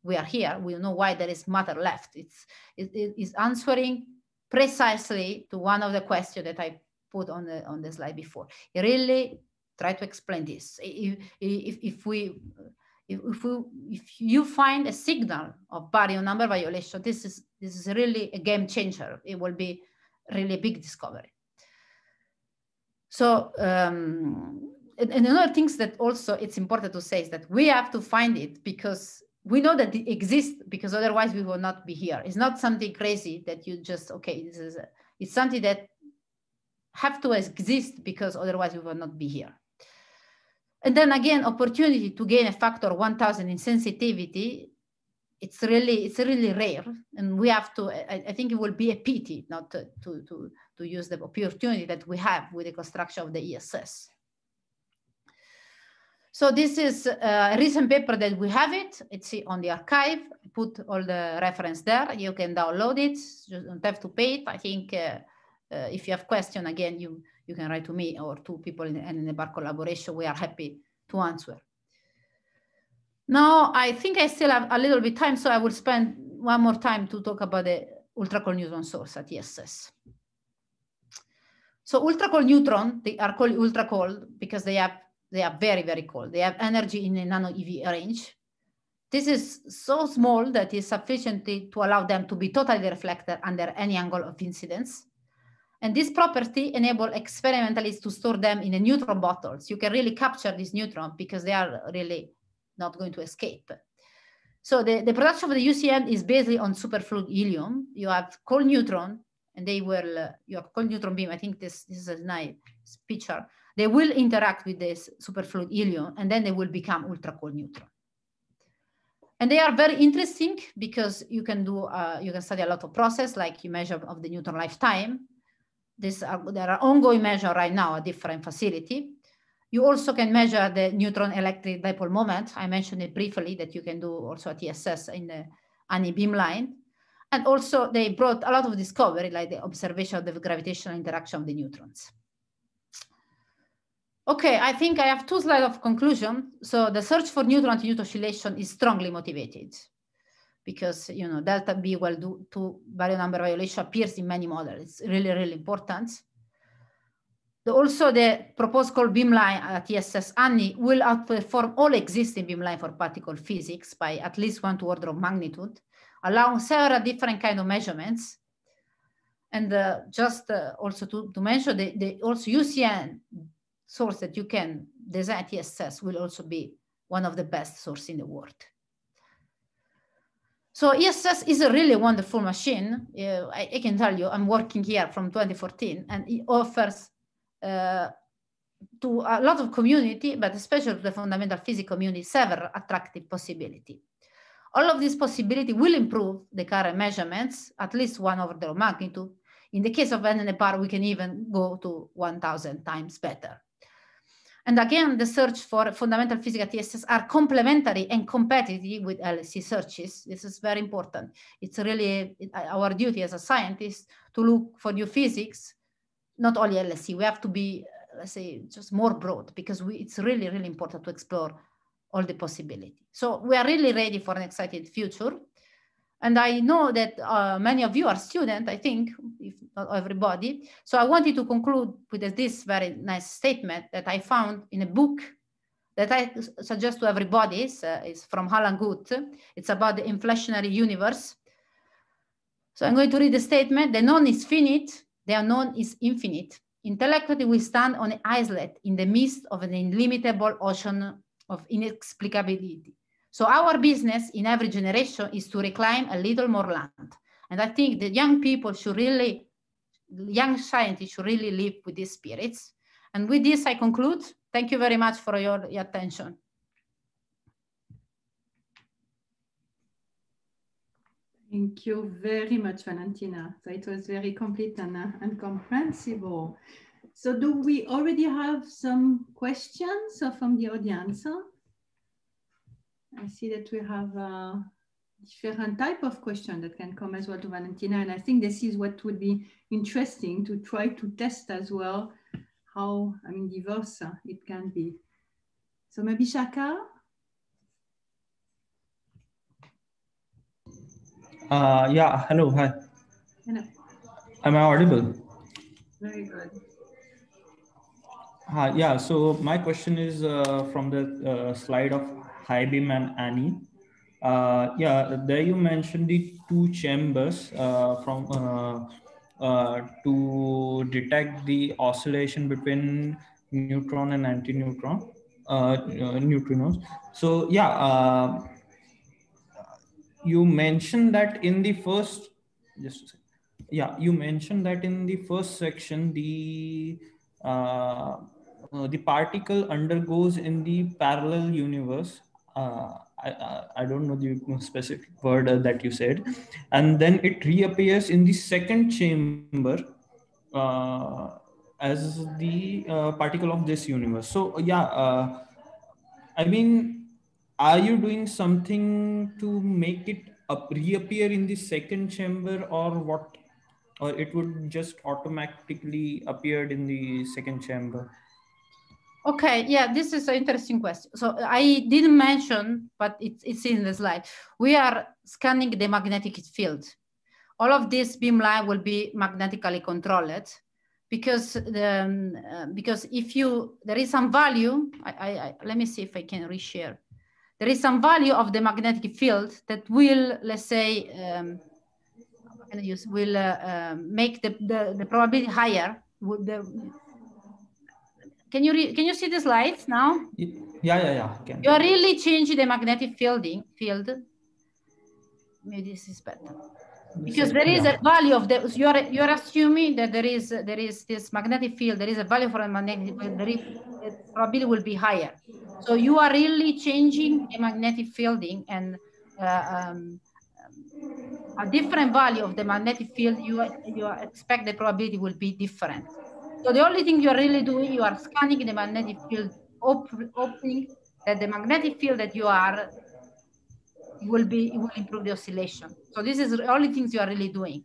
we are here. We know why there is matter left. It's, it, it is answering precisely to one of the questions that I put on the, on the slide before. It really try to explain this. If, if, if we, if, we, if you find a signal of baryon number violation, this is, this is really a game changer. It will be really a big discovery. So, um, and, and another things that also it's important to say is that we have to find it because we know that it exists because otherwise we will not be here. It's not something crazy that you just, okay, this is, a, it's something that have to exist because otherwise we will not be here. And then again, opportunity to gain a factor 1000 in sensitivity, it's really, it's really rare. And we have to, I, I think it will be a pity not to, to, to, to, use the opportunity that we have with the construction of the ESS. So this is a recent paper that we have it. It's on the archive. put all the reference there. You can download it. You don't have to pay it. I think uh, uh, if you have question again, you you can write to me or to people in, and in the bar collaboration. We are happy to answer. Now, I think I still have a little bit time, so I will spend one more time to talk about the ultracold neutron source at ESS. So ultracold neutron, they are called ultracold because they have they are very, very cold. They have energy in a nano EV range. This is so small that is sufficient to allow them to be totally reflected under any angle of incidence. And this property enable experimentalists to store them in the neutron bottles. You can really capture this neutron because they are really not going to escape. So the, the production of the UCM is basically on superfluid helium. You have cold neutron and they will, uh, you have cold neutron beam. I think this, this is a nice picture. They will interact with this superfluid helium and then they will become ultra cold neutron. And they are very interesting because you can do, uh, you can study a lot of process like you measure of the neutron lifetime this are, uh, there are ongoing measures right now at different facility. You also can measure the neutron electric dipole moment. I mentioned it briefly that you can do also at TSS in the any beamline. And also they brought a lot of discovery like the observation of the gravitational interaction of the neutrons. Okay, I think I have two slides of conclusion. So the search for neutron-to-neutron oscillation is strongly motivated because you know delta b equal to, to variable number violation appears in many models. It's really, really important. The, also, the proposed called beamline at ESS ANI will outperform all existing beamline for particle physics by at least one to order of magnitude, allowing several different kind of measurements. And uh, just uh, also to, to mention, the, the also UCN source that you can design at ESS will also be one of the best source in the world. So ESS is a really wonderful machine. Uh, I, I, can tell you, I'm working here from 2014, and it offers uh, to a lot of community, but especially the fundamental physics community, several attractive possibility. All of these possibility will improve the current measurements, at least one order of magnitude. In the case of NNPR, we can even go to 1,000 times better. And again, the search for fundamental physics at are complementary and competitive with LSC searches. This is very important. It's really uh, our duty as a scientist to look for new physics, not only LSC. We have to be, uh, let's say, just more broad because we, it's really, really important to explore all the possibility. So we are really ready for an exciting future. And I know that uh, many of you are students, I think, if not everybody. So I wanted to conclude with this very nice statement that I found in a book that I suggest to everybody. It's, uh, it's from Alan It's about the inflationary universe. So I'm going to read the statement. The known is finite, the unknown is infinite. Intellectually, we stand on an islet in the midst of an illimitable ocean of inexplicability. So our business in every generation is to reclaim a little more land. And I think the young people should really, young scientists should really live with these spirits. And with this, I conclude. Thank you very much for your attention. Thank you very much, Valentina. So it was very complete and, uh, and comprehensible. So do we already have some questions from the audience? I see that we have uh, different type of question that can come as well to Valentina. And I think this is what would be interesting to try to test as well, how, I mean, diverse uh, it can be. So maybe Shaka? Uh, yeah, hello, hi. Hello. Am I audible? Very good. Hi, yeah, so my question is uh, from the uh, slide of Hi bim and Annie. Uh, yeah, there you mentioned the two chambers uh, from uh, uh to detect the oscillation between neutron and antineutron uh, uh, neutrinos. So yeah, um, you mentioned that in the first, just yeah, you mentioned that in the first section the the particle undergoes in the parallel universe uh, I, uh, I don't know the specific word uh, that you said, and then it reappears in the second chamber uh, as the uh, particle of this universe. So yeah, uh, I mean, are you doing something to make it up, reappear in the second chamber, or what? Or it would just automatically appeared in the second chamber. Okay, yeah, this is an interesting question. So I didn't mention, but it's, it's in the slide. We are scanning the magnetic field. All of this beamline will be magnetically controlled because the, um, uh, because if you, there is some value, I, I, I, let me see if I can reshare. There is some value of the magnetic field that will, let's say, um, use, will uh, um, make the, the, the probability higher. with the, can you can you see the slides now? Yeah, yeah, yeah. You are really changing the magnetic fielding field. Maybe this is better because there is a value of the you are you are assuming that there is there is this magnetic field there is a value for a magnetic field, there is, the probability will be higher so you are really changing the magnetic fielding and uh, um, a different value of the magnetic field you you expect the probability will be different so the only thing you're really doing, you are scanning the magnetic field, hoping that the magnetic field that you are will be will improve the oscillation. So this is the only things you are really doing.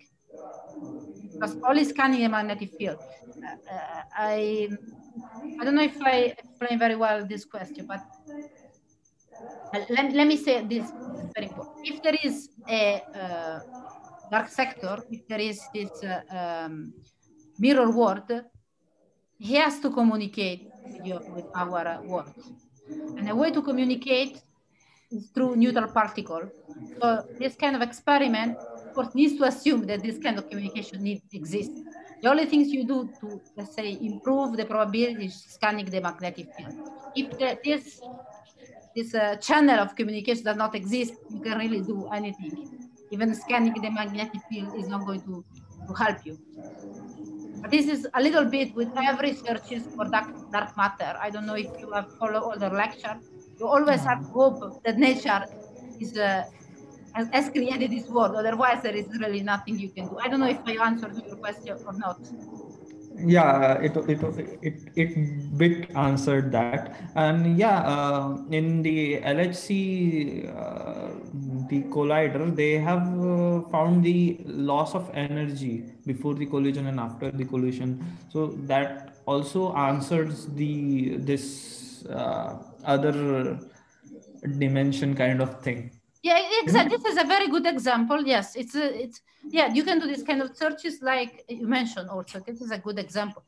Because only scanning the magnetic field. Uh, I I don't know if I explain very well this question, but uh, let, let me say this very important. If there is a uh, dark sector, if there is this uh, um, mirror world, he has to communicate with, your, with our world. And a way to communicate is through neutral particle. So this kind of experiment, of course, needs to assume that this kind of communication needs exists. The only things you do to, let's say, improve the probability is scanning the magnetic field. If the, this this uh, channel of communication does not exist, you can really do anything. Even scanning the magnetic field is not going to, to help you this is a little bit with every searches for dark, dark matter. I don't know if you have followed all the lecture. You always have hope that nature is uh, has created this world. Otherwise, there is really nothing you can do. I don't know if I answered your question or not yeah it it it, it bit answered that and yeah uh, in the lhc uh, the collider they have uh, found the loss of energy before the collision and after the collision so that also answers the this uh, other dimension kind of thing yeah, exactly. Mm-hmm. This is a very good example. Yes, it's a, uh, it's yeah. You can do this kind of searches, like you mentioned. Also, this is a good example.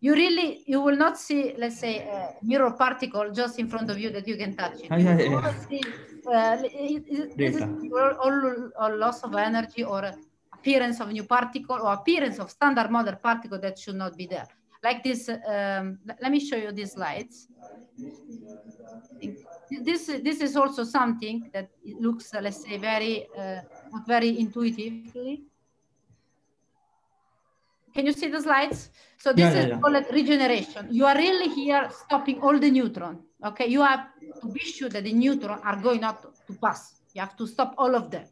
You really you will not see, let's say, a mirror particle just in front of you that you can touch it. yeah, you See, uh, it, it, this is all, all loss of energy or appearance of new particle or appearance of standard model particle that should not be there like this. Um, let me show you these slides. This, this is also something that looks, uh, let's say, very, uh, very intuitively. Can you see the slides? So this yeah, is yeah, yeah. called regeneration. You are really here stopping all the neutron. Okay, you have to be sure that the neutron are going not to pass. You have to stop all of them.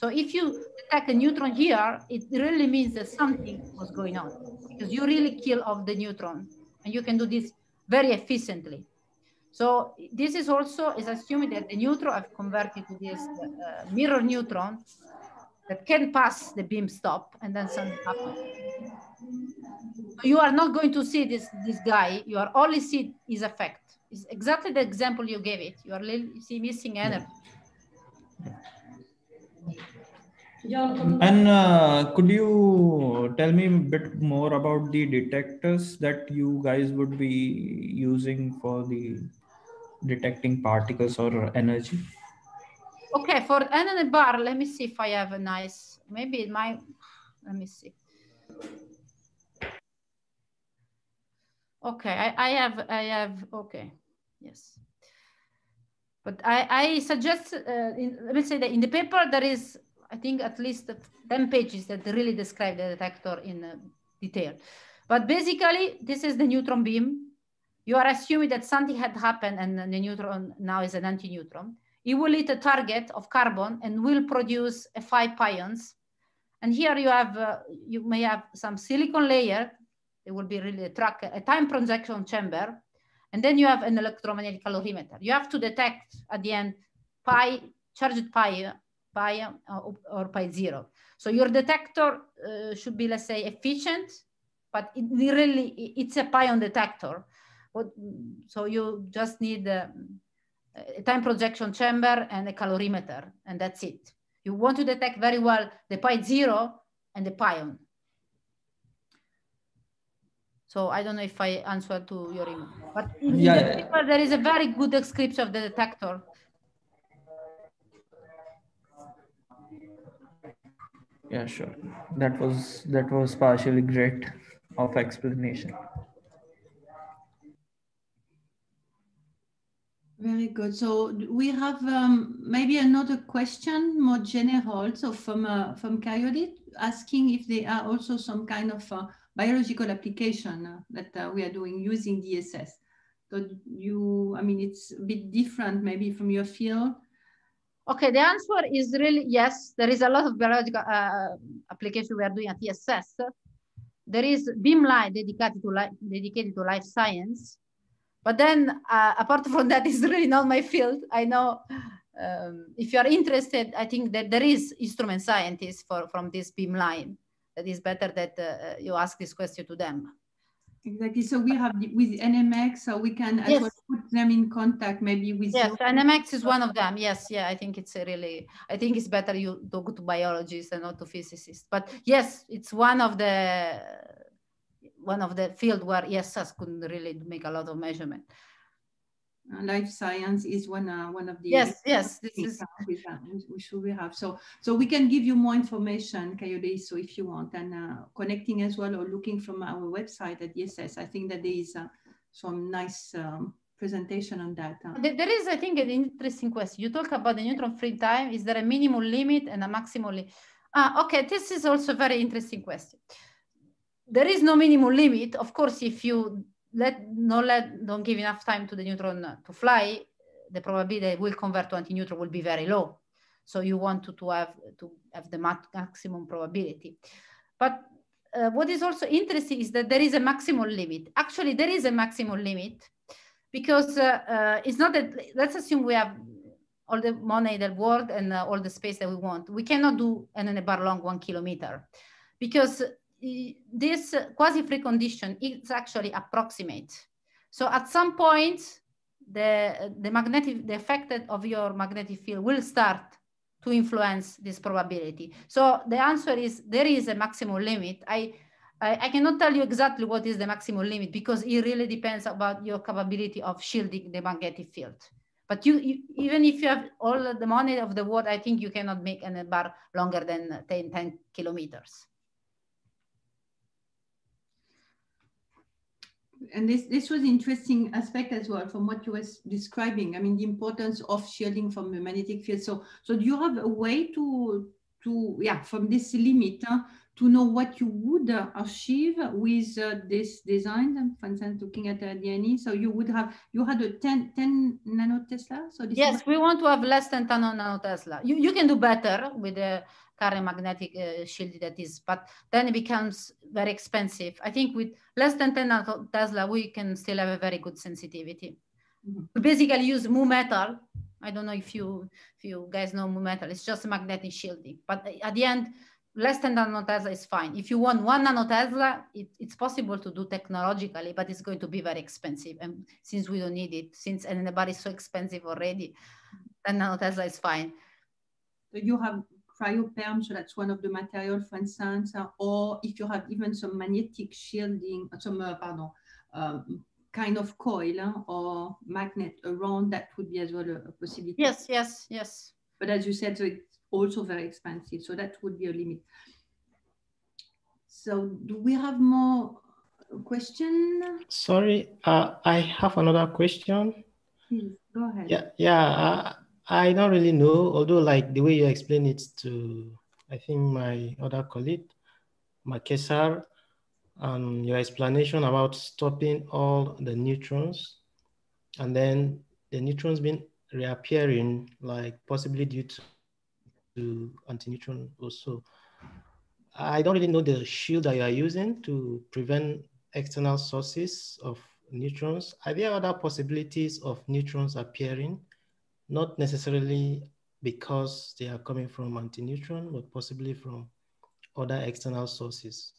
So if you detect a neutron here, it really means that something was going on because you really kill off the neutron and you can do this very efficiently. So this is also is assuming that the neutron I've converted to this uh, mirror neutron that can pass the beam stop and then something happens. So you are not going to see this, this guy, you are only see his effect. It's exactly the example you gave it. You are see missing energy. Yeah. And uh, could you tell me a bit more about the detectors that you guys would be using for the detecting particles or energy? Okay, for energy bar, let me see if I have a nice, maybe my, let me see. Okay, I, I have, I have, okay, yes. But I, I suggest, uh, in, let me say that in the paper there is I think at least 10 pages that really describe the detector in uh, detail. But basically, this is the neutron beam. You are assuming that something had happened and the neutron now is an antineutron. It will hit a target of carbon and will produce a five pions. And here you have, uh, you may have some silicon layer. It will be really a track, a time projection chamber. And then you have an electromagnetic calorimeter. You have to detect at the end pi, charged pi uh, by or by zero. So your detector uh, should be, let's say, efficient, but it really it's a pion detector. What, so you just need a, um, a time projection chamber and a calorimeter, and that's it. You want to detect very well the pi zero and the pion. So I don't know if I answered to your email, but yeah, the paper, yeah. there is a very good description of the detector yeah sure that was that was partially great of explanation very good so we have um, maybe another question more general so from uh, from coyote asking if there are also some kind of uh, biological application uh, that uh, we are doing using dss so you i mean it's a bit different maybe from your field Okay, the answer is really yes. There is a lot of biological uh, uh application we are doing at ESS. There is beamline dedicated to life, dedicated to life science, but then uh, apart from that, it's really not my field. I know um, if you are interested, I think that there is instrument scientists for from this beamline. That is better that uh, uh, you ask this question to them. Exactly. So we have with NMX, so we can yes. well put them in contact maybe with. Yes, your... NMX is one of them. Yes, yeah. I think it's really. I think it's better you go to biologists and not to physicists. But yes, it's one of the one of the field where ESS could really make a lot of measurement. Uh, life science is one uh, one of the yes yes this is we, should we have so so we can give you more information coyote so if you want and uh, connecting as well or looking from our website at ess i think that there is uh, some nice um, presentation on that uh. there is i think an interesting question you talk about the neutron free time is there a minimum limit and a maximum limit ah, okay this is also a very interesting question there is no minimum limit of course if you let no let don't give enough time to the neutron to fly, the probability that it will convert to antineutron will be very low. So you want to, to have to have the maximum probability. But uh, what is also interesting is that there is a maximum limit. Actually, there is a maximum limit because uh, uh, it's not that, let's assume we have all the money in the world and uh, all the space that we want. We cannot do an bar long one kilometer because this uh, quasi free condition is actually approximate. So at some point, the, the magnetic, the effect of your magnetic field will start to influence this probability. So the answer is there is a maximum limit. I, I, I cannot tell you exactly what is the maximum limit because it really depends about your capability of shielding the magnetic field. But you, you, even if you have all the money of the world, I think you cannot make an bar longer than 10, 10 kilometers. and this, this was interesting aspect as well from what you were describing. I mean, the importance of shielding from the magnetic field. So, so do you have a way to, to yeah, from this limit huh, to know what you would achieve with uh, this design? For instance, looking at uh, the DNA, so you would have, you had a 10, 10 nanotesla. So yes, we want to have less than 10 nanotesla. You, you can do better with the magnetic uh, shield that is, but then it becomes very expensive. I think with less than 10 Tesla, we can still have a very good sensitivity. Mm -hmm. We basically use mu metal. I don't know if you if you guys know mu metal. It's just magnetic shielding, but uh, at the end, less than tesla is fine. If you want one nanotesla, it, it's possible to do technologically, but it's going to be very expensive. And since we don't need it, since is so expensive already, mm-hmm. then nanotesla is fine. So you have cryoperm, so that's one of the materials for instance, or if you have even some magnetic shielding, some, uh, pardon, um, kind of coil uh, or magnet around, that would be as well a, a possibility. Yes, yes, yes. But as you said, so it's also very expensive, so that would be a limit. So do we have more question? Sorry, uh, I have another question. Please, go ahead. Yeah, yeah. Uh, I don't really know, although like the way you explain it to, I think my other colleague, Makesar, um, your explanation about stopping all the neutrons and then the neutrons been reappearing, like possibly due to, to antineutron also. I don't really know the shield that you are using to prevent external sources of neutrons. Are there other possibilities of neutrons appearing? not necessarily because they are coming from antineutron, but possibly from other external sources.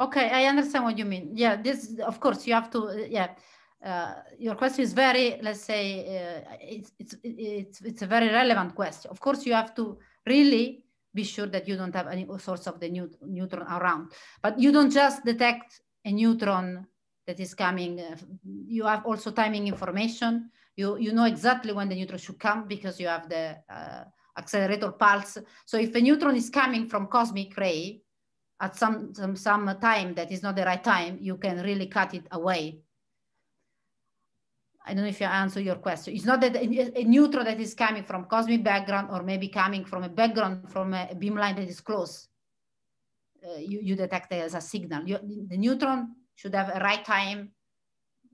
Okay, I understand what you mean. Yeah, this, of course, you have to, yeah. Uh, your question is very, let's say, uh, it's, it's, it's, it's a very relevant question. Of course, you have to really be sure that you don't have any source of the neut neutron around, but you don't just detect a neutron that is coming. Uh, you have also timing information you, you know exactly when the neutron should come because you have the uh, accelerator pulse. So if a neutron is coming from cosmic ray at some, some, some time that is not the right time, you can really cut it away. I don't know if you answer your question. It's not that a, a neutron that is coming from cosmic background or maybe coming from a background from a beamline that is close. Uh, you, you detect it as a signal. You, the neutron should have a right time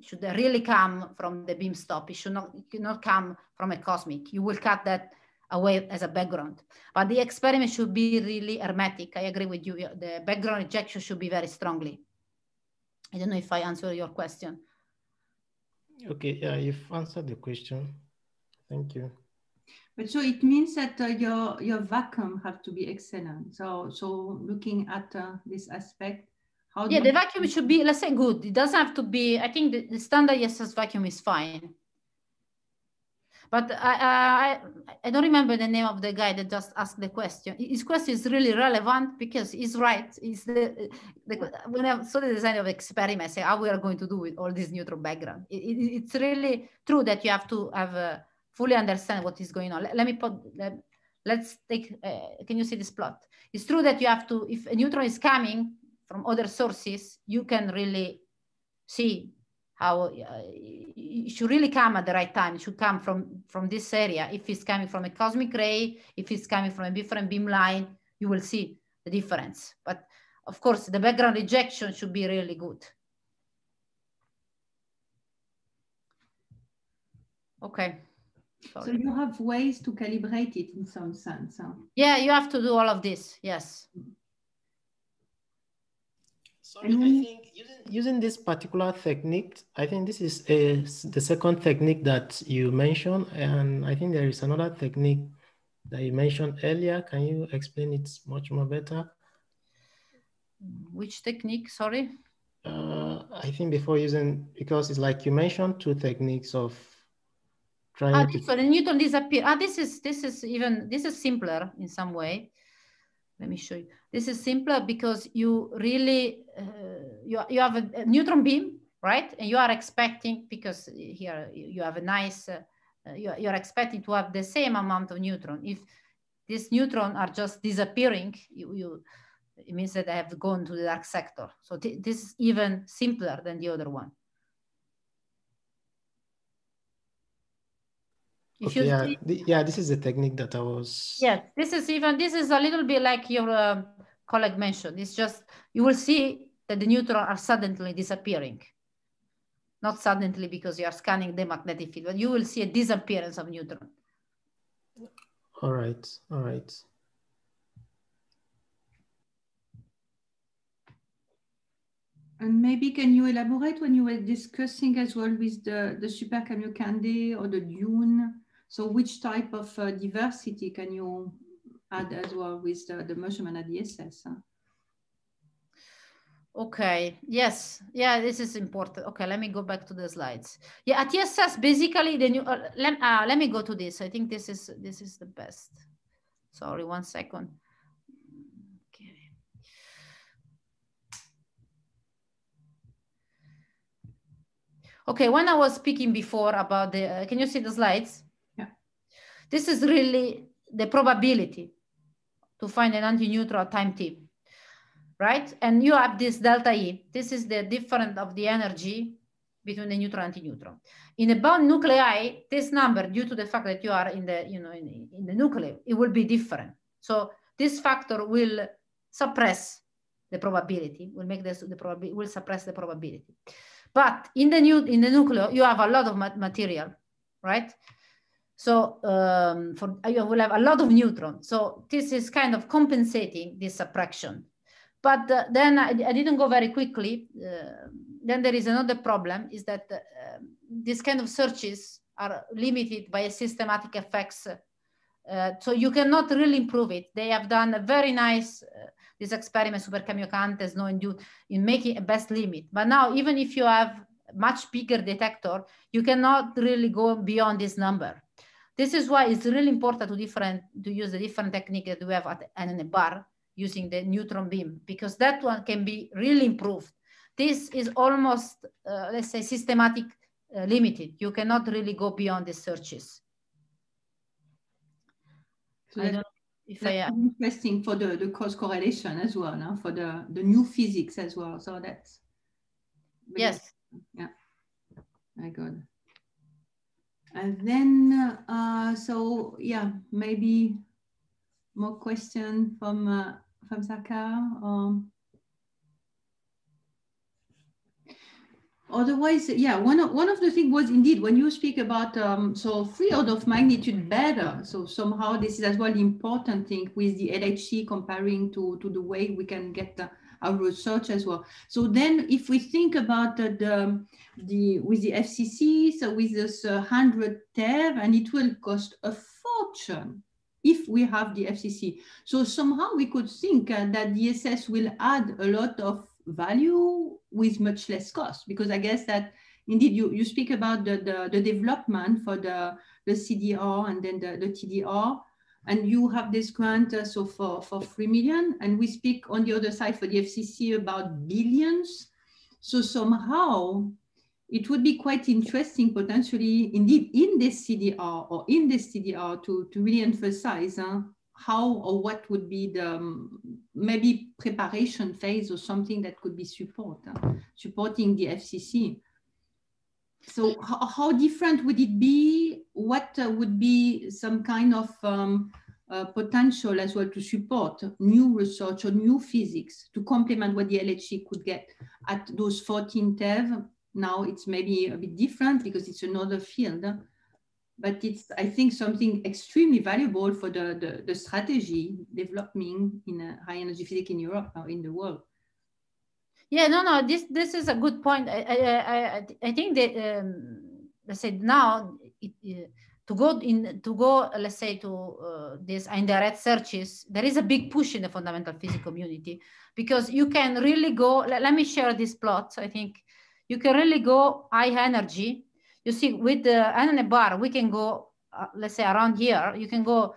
should really come from the beam stop. It should not, it should not come from a cosmic. You will cut that away as a background. But the experiment should be really hermetic. I agree with you. The background rejection should be very strongly. I don't know if I answered your question. Okay, yeah, you've answered the question. Thank you. But so it means that uh, your your vacuum have to be excellent. So so looking at uh, this aspect, how yeah, the vacuum should be, let's say, good. It doesn't have to be, I think the, the standard ESS vacuum is fine. But I, I, I don't remember the name of the guy that just asked the question. His question is really relevant because he's right. Is the, the, when I saw the design of experiment, I say how we are going to do with all this neutral background. It, it, it's really true that you have to have a, uh, fully understand what is going on. Let, let me put. Let, us take. Uh, can you see this plot? It's true that you have to. If a neutron is coming, from other sources, you can really see how uh, it should really come at the right time. It should come from, from this area. If it's coming from a cosmic ray, if it's coming from a different beam line, you will see the difference. But of course, the background rejection should be really good. Okay. Sorry. So you have ways to calibrate it in some sense. Huh? Yeah, you have to do all of this. Yes. Mm -hmm. Sorry, mm -hmm. I mm-hmm. think using, using this particular technique, I think this is a, the second technique that you mentioned. And I think there is another technique that you mentioned earlier. Can you explain it much more better? Which technique, sorry? Uh, I think before using, because it's like you mentioned two techniques of trying ah, to. So the Newton disappear. Ah, this is, this is even, this is simpler in some way let me show you. This is simpler because you really, uh, you, you have a, a, neutron beam, right? And you are expecting, because here you have a nice, uh, uh you, you're expecting to have the same amount of neutron. If these neutron are just disappearing, you, you it means that I have gone to the dark sector. So this is even simpler than the other one. yeah, th yeah, this is the technique that I was. Yes, this is even this is a little bit like your um, colleague mentioned. It's just you will see that the neutrons are suddenly disappearing. Not suddenly because you are scanning the magnetic field, but you will see a disappearance of neutron. All right, all right. And maybe can you elaborate when you were discussing as well with the, the super or the dune? So which type of uh, diversity can you add as well with the, the measurement at the SS? Huh? Okay, yes, yeah, this is important. Okay, let me go back to the slides. Yeah, at SS, basically, the new, uh, let, uh, let me go to this. I think this is, this is the best. Sorry, one second. Okay, Okay. when I was speaking before about the, uh, can you see the slides? This is really the probability to find an anti-neutral time t, right? And you have this delta E. This is the difference of the energy between the neutral and anti-neutral. In a bound nuclei, this number, due to the fact that you are in the, you know, in, in the nucleus, it will be different. So this factor will suppress the probability, will make this the probability, will suppress the probability. But in the new in the nucleus, you have a lot of material, right? So um, for you will have a lot of neutrons. So this is kind of compensating this subtraction. But uh, then I, I, didn't go very quickly. Uh, then there is another problem is that uh, this kind of searches are limited by systematic effects. Uh, so you cannot really improve it. They have done a very nice, uh, this experiment, Super Camiocantes, no and you in making a best limit. But now, even if you have much bigger detector, you cannot really go beyond this number. This is why it's really important to different to use the different technique that we have at NNBAR using the neutron beam because that one can be really improved. This is almost, uh, let's say, systematic uh, limited. You cannot really go beyond the searches. So I if I, uh, interesting for the, the cross correlation as well, no? for the, the new physics as well. So that's yes, yeah, very good. And uh, then, uh, so yeah, maybe more question from uh, from Saka. Um, otherwise, yeah, one of, one of the things was indeed when you speak about um, so free order of magnitude better. So somehow this is as well the important thing with the LHC comparing to to the way we can get. The, our research as well. So then if we think about the, the, the with the FCC, so with this 100 uh, TEV, and it will cost a fortune if we have the FCC. So somehow we could think uh, that DSS will add a lot of value with much less cost, because I guess that indeed you, you speak about the, the, the development for the, the CDR and then the, the TDR and you have this grant uh, so for, for 3 million and we speak on the other side for the FCC about billions. So somehow it would be quite interesting potentially indeed in this CDR or in this CDR to, to really emphasize uh, how or what would be the um, maybe preparation phase or something that could be support, uh, supporting the FCC. So how, how different would it be what uh, would be some kind of um, uh, potential as well to support new research or new physics to complement what the LHC could get at those 14 TeV. Now it's maybe a bit different because it's another field, but it's, I think, something extremely valuable for the, the, the strategy developing in uh, high energy physics in Europe or in the world. Yeah, no, no, this this is a good point. I I I, I think that um, I said now it, uh, to go in to go let's say to uh, these indirect searches there is a big push in the fundamental physics community because you can really go let, let me share this plot i think you can really go high energy you see with the and the bar we can go uh, let's say around here you can go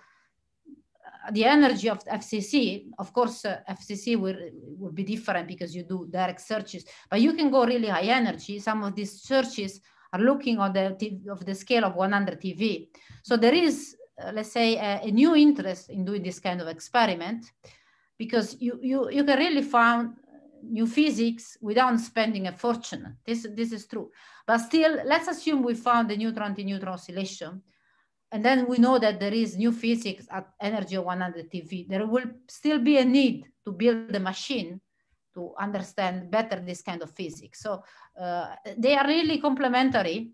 uh, the energy of FCC, of course, uh, FCC will, will be different because you do direct searches, but you can go really high energy. Some of these searches are looking on the of the scale of 100 TV. So there is, uh, let's say, a, a, new interest in doing this kind of experiment because you, you, you can really find new physics without spending a fortune. This, this is true. But still, let's assume we found the neutron-antineutron oscillation. And then we know that there is new physics at energy of 100 TV. There will still be a need to build the machine to understand better this kind of physics. So uh, they are really complementary.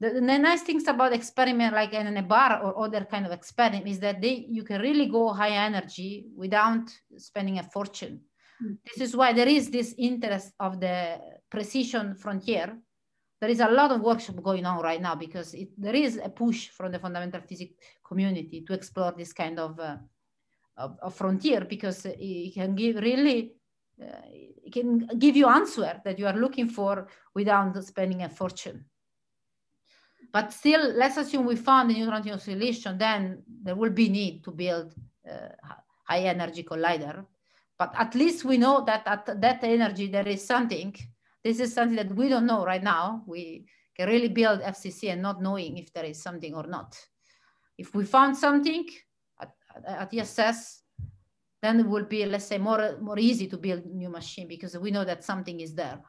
The, the, nice things about experiment like in a bar or other kind of experiment is that they you can really go high energy without spending a fortune. Hmm. This is why there is this interest of the precision frontier. There is a lot of workshop going on right now because it, there is a push from the fundamental physics community to explore this kind of, uh, of, of frontier because it can give really uh, can give you answer that you are looking for without spending a fortune. But still, let's assume we found the neutron oscillation, then there will be need to build uh, high energy collider. But at least we know that at that energy, there is something. This is something that we don't know right now. We can really build FCC and not knowing if there is something or not. If we found something at, at ESS, then it will be, let's say, more, more easy to build new machine because we know that something is there.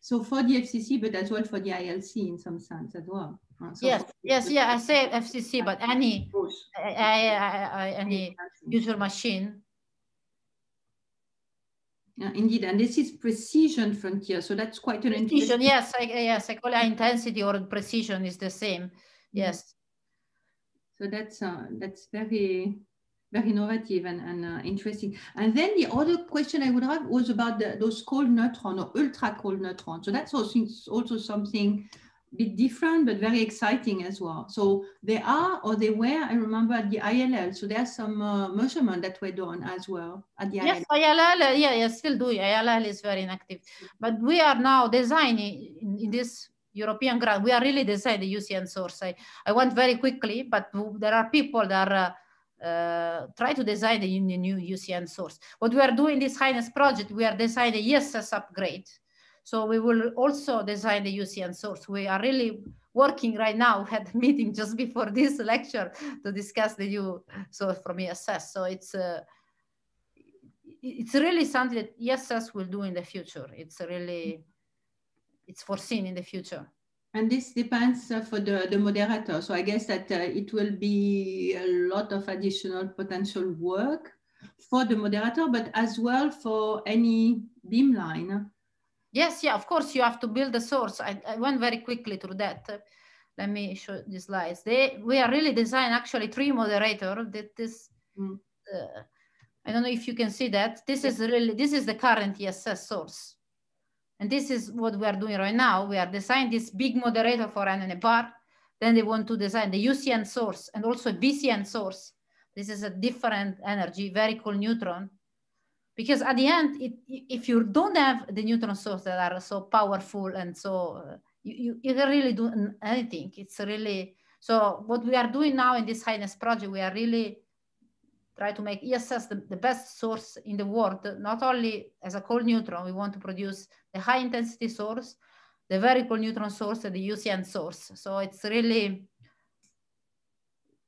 So for the FCC, but as well for the ILC in some sense as well. So yes, yes, yeah. I say FCC, but any, I, I, I, any user machine yeah, indeed, and this is precision frontier, so that's quite an precision. Yes, I, yes, I call it intensity or precision is the same. Yes. So that's uh, that's very very innovative and, and uh, interesting. And then the other question I would have was about the, those cold neutrons or ultra cold neutrons. So that's also, also something a bit different, but very exciting as well. So they are, or they were, I remember at the ILL, so there are some uh, measurement that were done as well at the yes, ILL. ILL, uh, yeah, yeah, still do. ILL is very inactive. But we are now designing in, in this European grant, we are really designing the UCN source. I, I went very quickly, but there are people that are uh, uh, try to design a new UCN source. What we are doing this Highness project, we are designing ESS upgrade. So we will also design the UCN source. We are really working right now, we had a meeting just before this lecture to discuss the new source from ESS. So it's uh, it's really something that ESS will do in the future. It's really, it's foreseen in the future. And this depends uh, for the, the moderator. So I guess that uh, it will be a lot of additional potential work for the moderator, but as well for any beamline. Yes, yeah, of course, you have to build the source. I, I went very quickly through that. let me show the slides. They, we are really design actually three moderator that this, mm. Uh, I don't know if you can see that. This is really, this is the current ESS source. And this is what we are doing right now. We are designing this big moderator for NNPR. Then they want to design the UCN source and also BCN source. This is a different energy, very cool neutron. Because at the end, it, if you don't have the neutron source that are so powerful and so, you, you, you, can really do anything. It's really, so what we are doing now in this highness project, we are really try to make ESS the, the, best source in the world, not only as a cold neutron, we want to produce the high intensity source, the very cold neutron source and the UCN source. So it's really,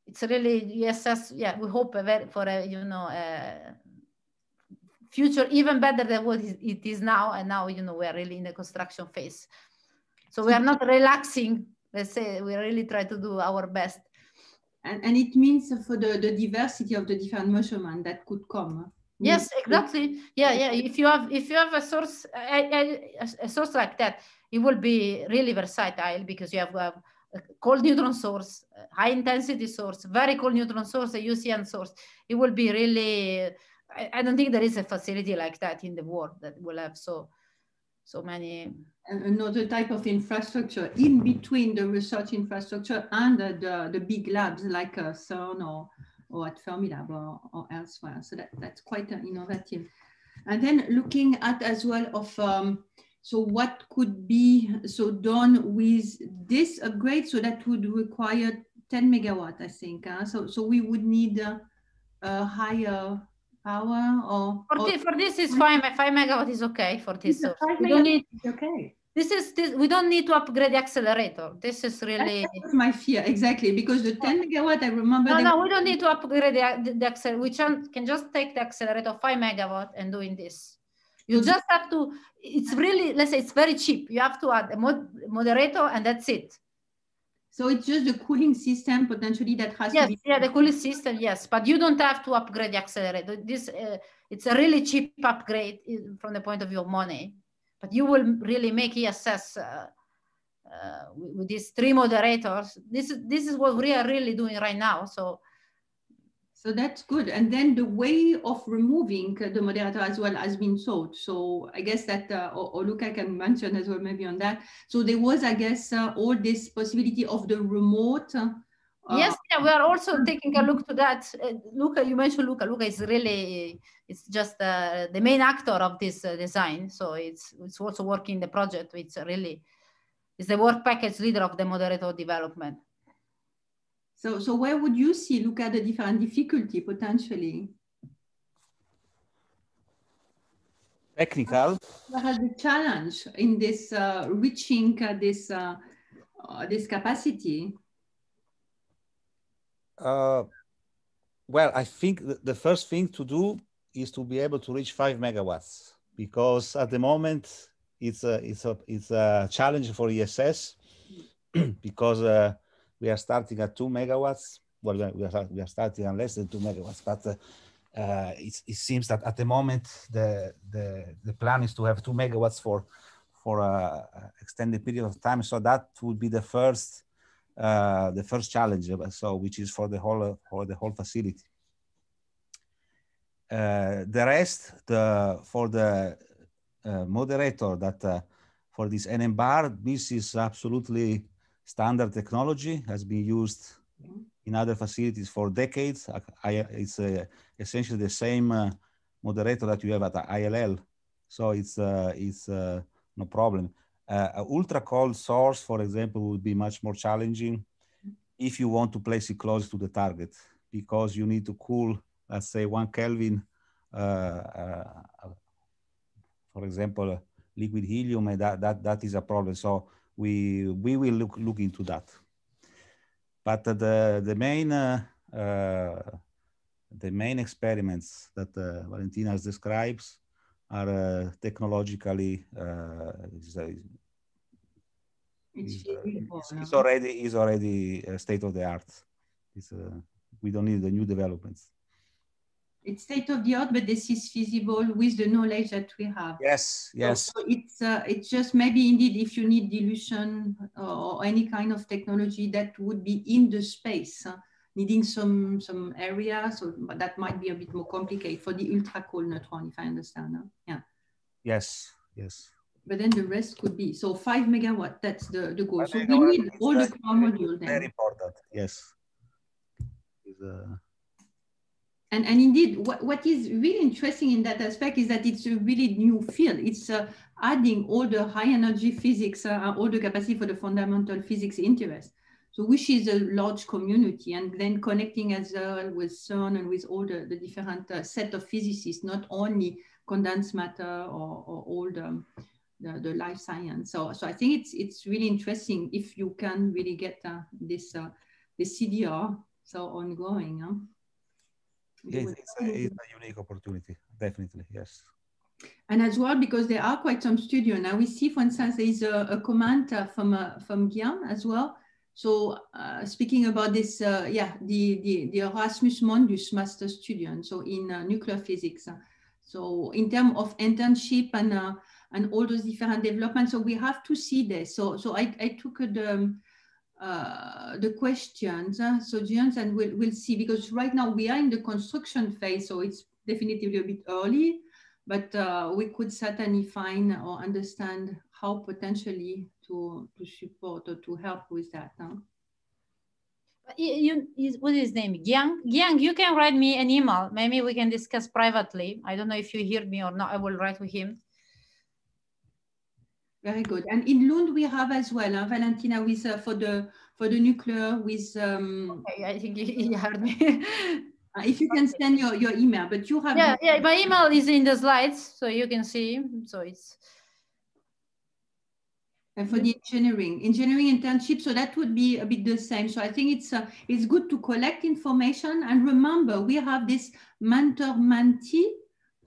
it's really ESS, yeah, we hope a very, for a, you know, a future even better than what it is now. And now, you know, we're really in the construction phase. So we are not relaxing, let's say, we really try to do our best and, and it means for the, the diversity of the different measurement that could come yes exactly yeah yeah if you have if you have a source a, a, a source like that it will be really versatile because you have a, cold neutron source high intensity source very cold neutron source a ucn source it will be really I, I don't think there is a facility like that in the world that will have so so many. another type of infrastructure in between the research infrastructure and the, the, the big labs like uh, CERN or, or at Fermilab or, or elsewhere. So that, that's quite uh, innovative. And then looking at as well of um, so what could be so done with this upgrade? So that would require 10 megawatt, I think. Huh? So so we would need a, uh, a higher power or, or for this is fine my five megawatt is okay for this we don't need okay this is this we don't need to upgrade the accelerator this is really my fear exactly because the 10 megawatt i remember no no we don't need to upgrade the, the, the accelerator we can just take the accelerator 5 megawatt and doing this you just have to it's really let's say it's very cheap you have to add a mod moderator and that's it so it's just the cooling system potentially that has yes, to be. Yeah, the cooling system, yes. But you don't have to upgrade the accelerator. This, uh, it's a really cheap upgrade from the point of view of money. But you will really make ESS uh, uh, with, with these three moderators. This, this is what we are really doing right now. So so that's good. And then the way of removing the moderator as well has been sought. So I guess that, uh, Luca can mention as well, maybe on that. So there was, I guess, uh, all this possibility of the remote. Uh, yes, yeah, we are also mm-hmm. taking a look to that. Uh, Luca, you mentioned Luca. Luca is really, it's just uh, the main actor of this uh, design. So it's it's also working the project. It's really, it's the work package leader of the moderator development. So, so where would you see, look at the different difficulty potentially? Technical. What has the challenge in this uh, reaching uh, this, uh, uh this capacity? Uh, well, I think the first thing to do is to be able to reach five megawatts because at the moment it's a, it's a, it's a challenge for ESS because uh, we are starting at two megawatts. Well, we are, we are starting at less than two megawatts, but uh, it, it, seems that at the moment the, the, the plan is to have two megawatts for for a uh, extended period of time. So that would be the first uh, the first challenge. Uh, so which is for the whole for the whole facility. Uh, the rest the for the uh, moderator that for this NM bar this is absolutely standard technology has been used in other facilities for decades. I, it's uh, essentially the same uh, moderator that you have at ILL, so it's uh, it's uh, no problem. Uh, ultra cold source, for example, would be much more challenging if you want to place it close to the target because you need to cool, let's say, one Kelvin, uh, uh, for example, liquid helium, and that that that is a problem. So we we will look look into that. But the the main uh, uh, the main experiments that uh, Valentina describes are technologically it's, it's, already is already state of the art. It's, we don't need the new developments it's state of the art, but this is feasible with the knowledge that we have. Yes, yes. So it's uh, it's just maybe indeed if you need dilution or any kind of technology that would be in the space, uh, needing some some area, so that might be a bit more complicated for the ultra cold neutron, if I understand. Huh? Yeah. Yes. Yes. But then the rest could be so five megawatt. That's the the goal. so we need all the core module. Very important. Yes. Is, uh and, and indeed, what, what is really interesting in that aspect is that it's a really new field. It's uh, adding all the high energy physics, uh, uh, all the capacity for the fundamental physics interest. So which is a large community and then connecting as well with CERN and with all the, the different uh, set of physicists, not only condensed matter or, or all the, the, the, life science. So, so I think it's, it's really interesting if you can really get uh, this, uh, this CDR so ongoing. Huh? yeah, it's, a, it's a unique opportunity, definitely, yes. And as well, because there are quite some studio. Now we see, for instance, there is a, a comment uh, from uh, from Guillaume as well. So uh, speaking about this, uh, yeah, the, the, the Erasmus Mundus master student, so in uh, nuclear physics. So in terms of internship and uh, and all those different developments, so we have to see this. So so I, I took the um, uh, the questions. Uh, so we will, will see, because right now we are in the construction phase, so it's definitely a bit early, but uh, we could certainly find or understand how potentially to, to support or to help with that. Huh? You, you, what is his name? Yang. Yang, you can write me an email. Maybe we can discuss privately. I don't know if you hear me or not. I will write to him. Very good. And in Lund, we have as well, uh, Valentina, with uh, for the for the nuclear with. Um, okay, I think you, heard me. Uh, if you can send your, your email, but you have. Yeah, yeah, my email is in the slides, so you can see. So it's. And for the engineering, engineering internship, so that would be a bit the same. So I think it's uh, it's good to collect information and remember we have this mentor mentee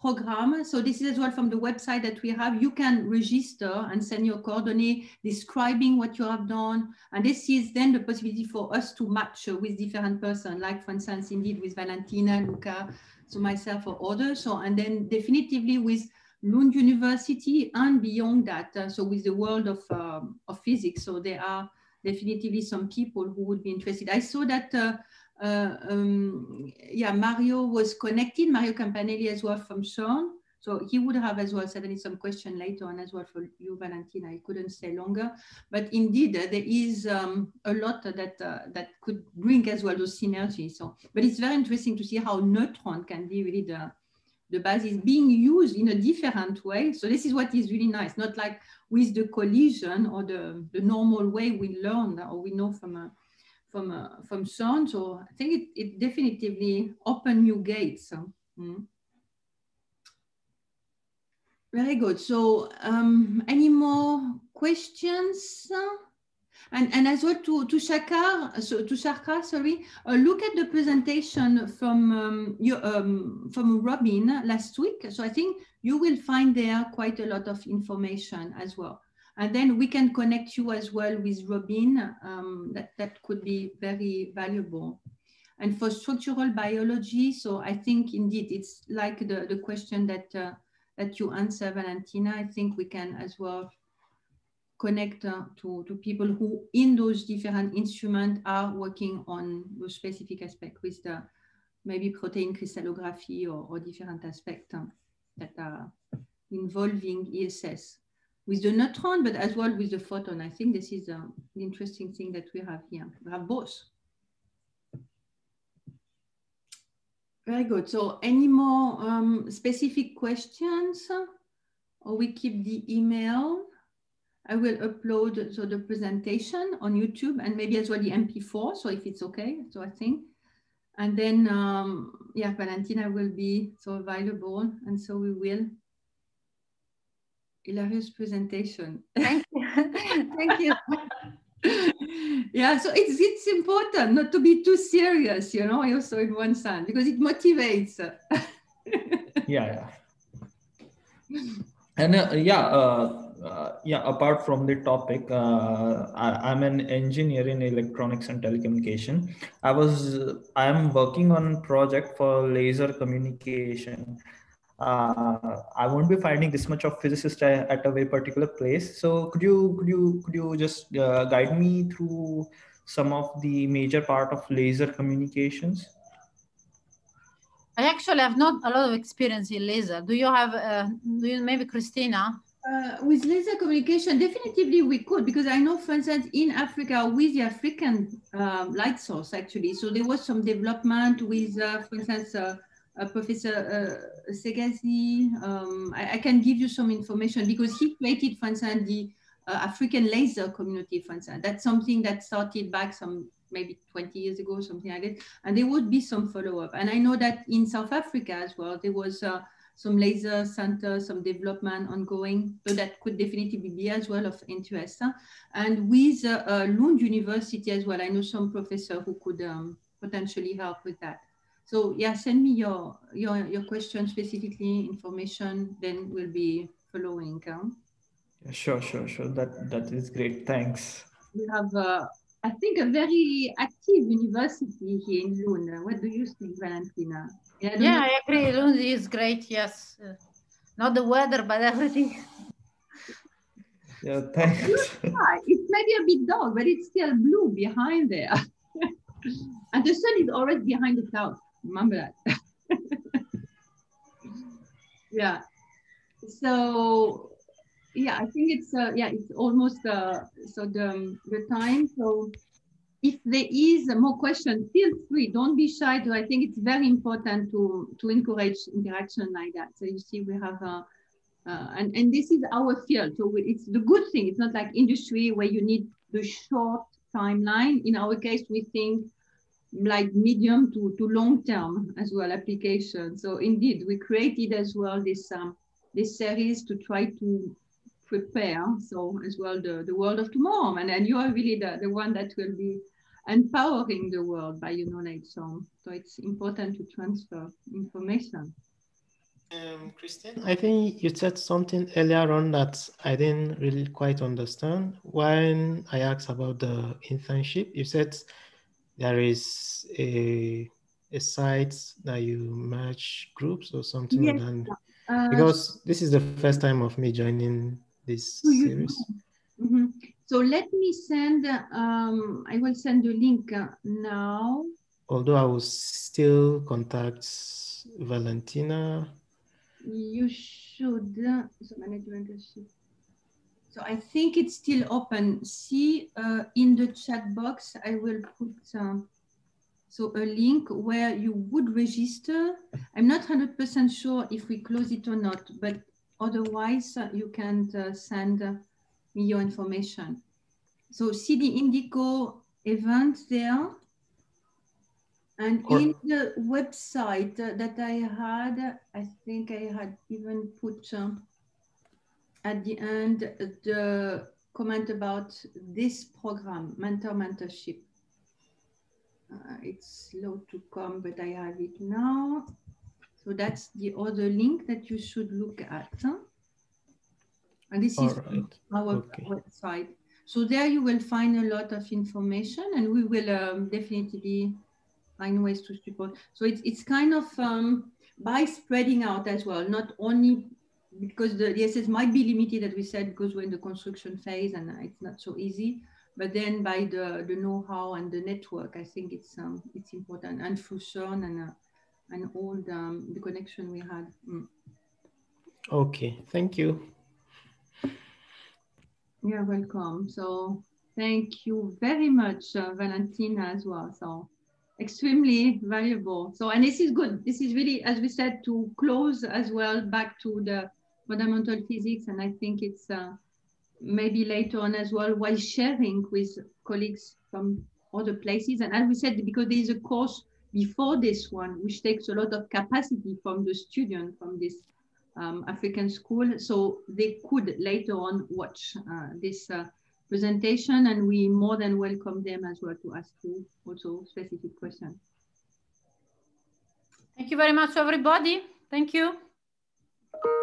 program. So this is as well from the website that we have. You can register and send your coordinates describing what you have done. And this is then the possibility for us to match uh, with different person, like for instance, indeed with Valentina, Luca, so myself or others. So, and then definitively with Lund University and beyond that. Uh, so with the world of, uh, of physics. So there are definitively some people who would be interested. I saw that uh, uh, um, yeah, Mario was connected. Mario Campanelli as well from Sean. So he would have as well certainly some question later on as well for you, Valentina. I couldn't stay longer, but indeed uh, there is um, a lot that uh, that could bring as well those synergies. So, but it's very interesting to see how neutron can be really the the basis being used in a different way. So this is what is really nice, not like with the collision or the, the normal way we learn or we know from from uh, from Sean. So I think it, it definitely opened new gates. So, mm. Very good. So um, any more questions? And, and as well to, to Shakar, so to Shaka, sorry, uh, look at the presentation from um, your, um, from Robin last week. So I think you will find there quite a lot of information as well. And then we can connect you as well with Robin. Um, that, that could be very valuable. And for structural biology, so I think indeed it's like the, the question that, uh, that you answer, Valentina. I think we can as well connect uh, to, to people who in those different instruments are working on those specific aspect with the maybe protein crystallography or, or different aspect um, that are involving ESS with the neutron, but as well with the photon. I think this is um, an interesting thing that we have here. We have both. Very good. So any more um, specific questions? Or we keep the email. I will upload so the presentation on YouTube and maybe as well the MP4. So if it's okay, so I think. And then, um, yeah, Valentina will be so available. And so we will hilarious presentation. Thank you. Thank you. yeah, so it's it's important not to be too serious, you know. Also, in one sense, because it motivates. yeah, yeah, and uh, yeah, uh, uh, yeah. Apart from the topic, uh, I, am an engineer in electronics and telecommunication. I was I am working on project for laser communication uh, I won't be finding this much of physicist at a very particular place. So could you could you could you just uh, guide me through some of the major part of laser communications? I actually have not a lot of experience in laser. Do you have? Uh, do you maybe Christina? Uh, with laser communication, definitely we could because I know, for instance, in Africa with the African um, light source actually. So there was some development with, uh, for instance uh, Professor uh, Segazi. Um, I, I, can give you some information because he created, for instance, the uh, African laser community, for instance. That's something that started back some maybe 20 years ago, something like that. And there would be some follow-up. And I know that in South Africa as well, there was uh, some laser center, some development ongoing. So that could definitely be as well of interest. Huh? And with uh, uh, Lund University as well, I know some professor who could um, potentially help with that. So yeah, send me your your your question specifically information. Then we'll be following. Huh? Sure, sure, sure. That that is great. Thanks. We have, uh, I think, a very active university here in Lund. What do you think, Valentina? Yeah, yeah I agree. Lund is great. Yes, uh, not the weather, but everything. Yeah, thanks. it's maybe a bit dark, but it's still blue behind there. and the sun is already behind the clouds remember that. yeah. So yeah, I think it's uh, yeah, it's almost uh, so the um, the time. So if there is more questions, feel free. Don't be shy. Though I think it's very important to to encourage interaction like that. So you see, we have. Uh, uh, and, and this is our field. So it's the good thing. It's not like industry where you need the short timeline. In our case, we think like medium to, to long term as well application. So indeed, we created as well this um, this series to try to prepare so as well the, the world of tomorrow. And, and you are really the, the one that will be empowering the world by your knowledge. So, so it's important to transfer information. Um, I think you said something earlier on that I didn't really quite understand when I asked about the internship. You said there is a a site that you match groups or something yes. and uh, because this is the first time of me joining this series mm -hmm. so let me send um, i will send you link uh, now although i will still contact valentina you should uh, so management so I think it's still open. See uh, in the chat box, I will put um, so a link where you would register. I'm not 100% sure if we close it or not, but otherwise uh, you can uh, send uh, me your information. So see the Indigo event there. And or in the website uh, that I had, I think I had even put some. Um, at the end the comment about this program, Mentor Mentorship. Uh, it's slow to come, but I have it now. So that's the other link that you should look at. Huh? And this All is right. our okay. website. So there you will find a lot of information and we will um, definitely find ways to support. So it's, it's kind of um, by spreading out as well, not only because the ESS might be limited, as we said, because we're in the construction phase and it's not so easy. But then by the, the know-how and the network, I think it's um, it's important. And through CERN and, uh, and all the, um, the connection we had. Mm. Okay, thank you. You're welcome. So thank you very much, uh, Valentina, as well. So extremely valuable. So, and this is good. This is really, as we said, to close as well back to the fundamental physics, and I think it's uh, maybe later on as well while sharing with colleagues from other places. And as we said, because there is a course before this one, which takes a lot of capacity from the student from this um, African school. So they could later on watch uh, this uh, presentation and we more than welcome them as well to ask you also specific questions. Thank you very much, everybody. Thank you.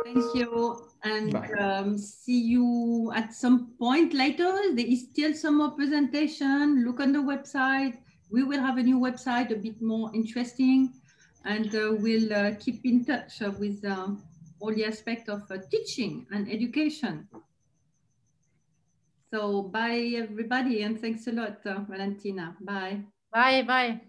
Thank you. And um, see you at some point later. There is still some more presentation. Look on the website. We will have a new website, a bit more interesting. And uh, we'll uh, keep in touch uh, with um, all the aspect of uh, teaching and education. So bye, everybody. And thanks a lot, uh, Valentina. Bye. Bye. Bye.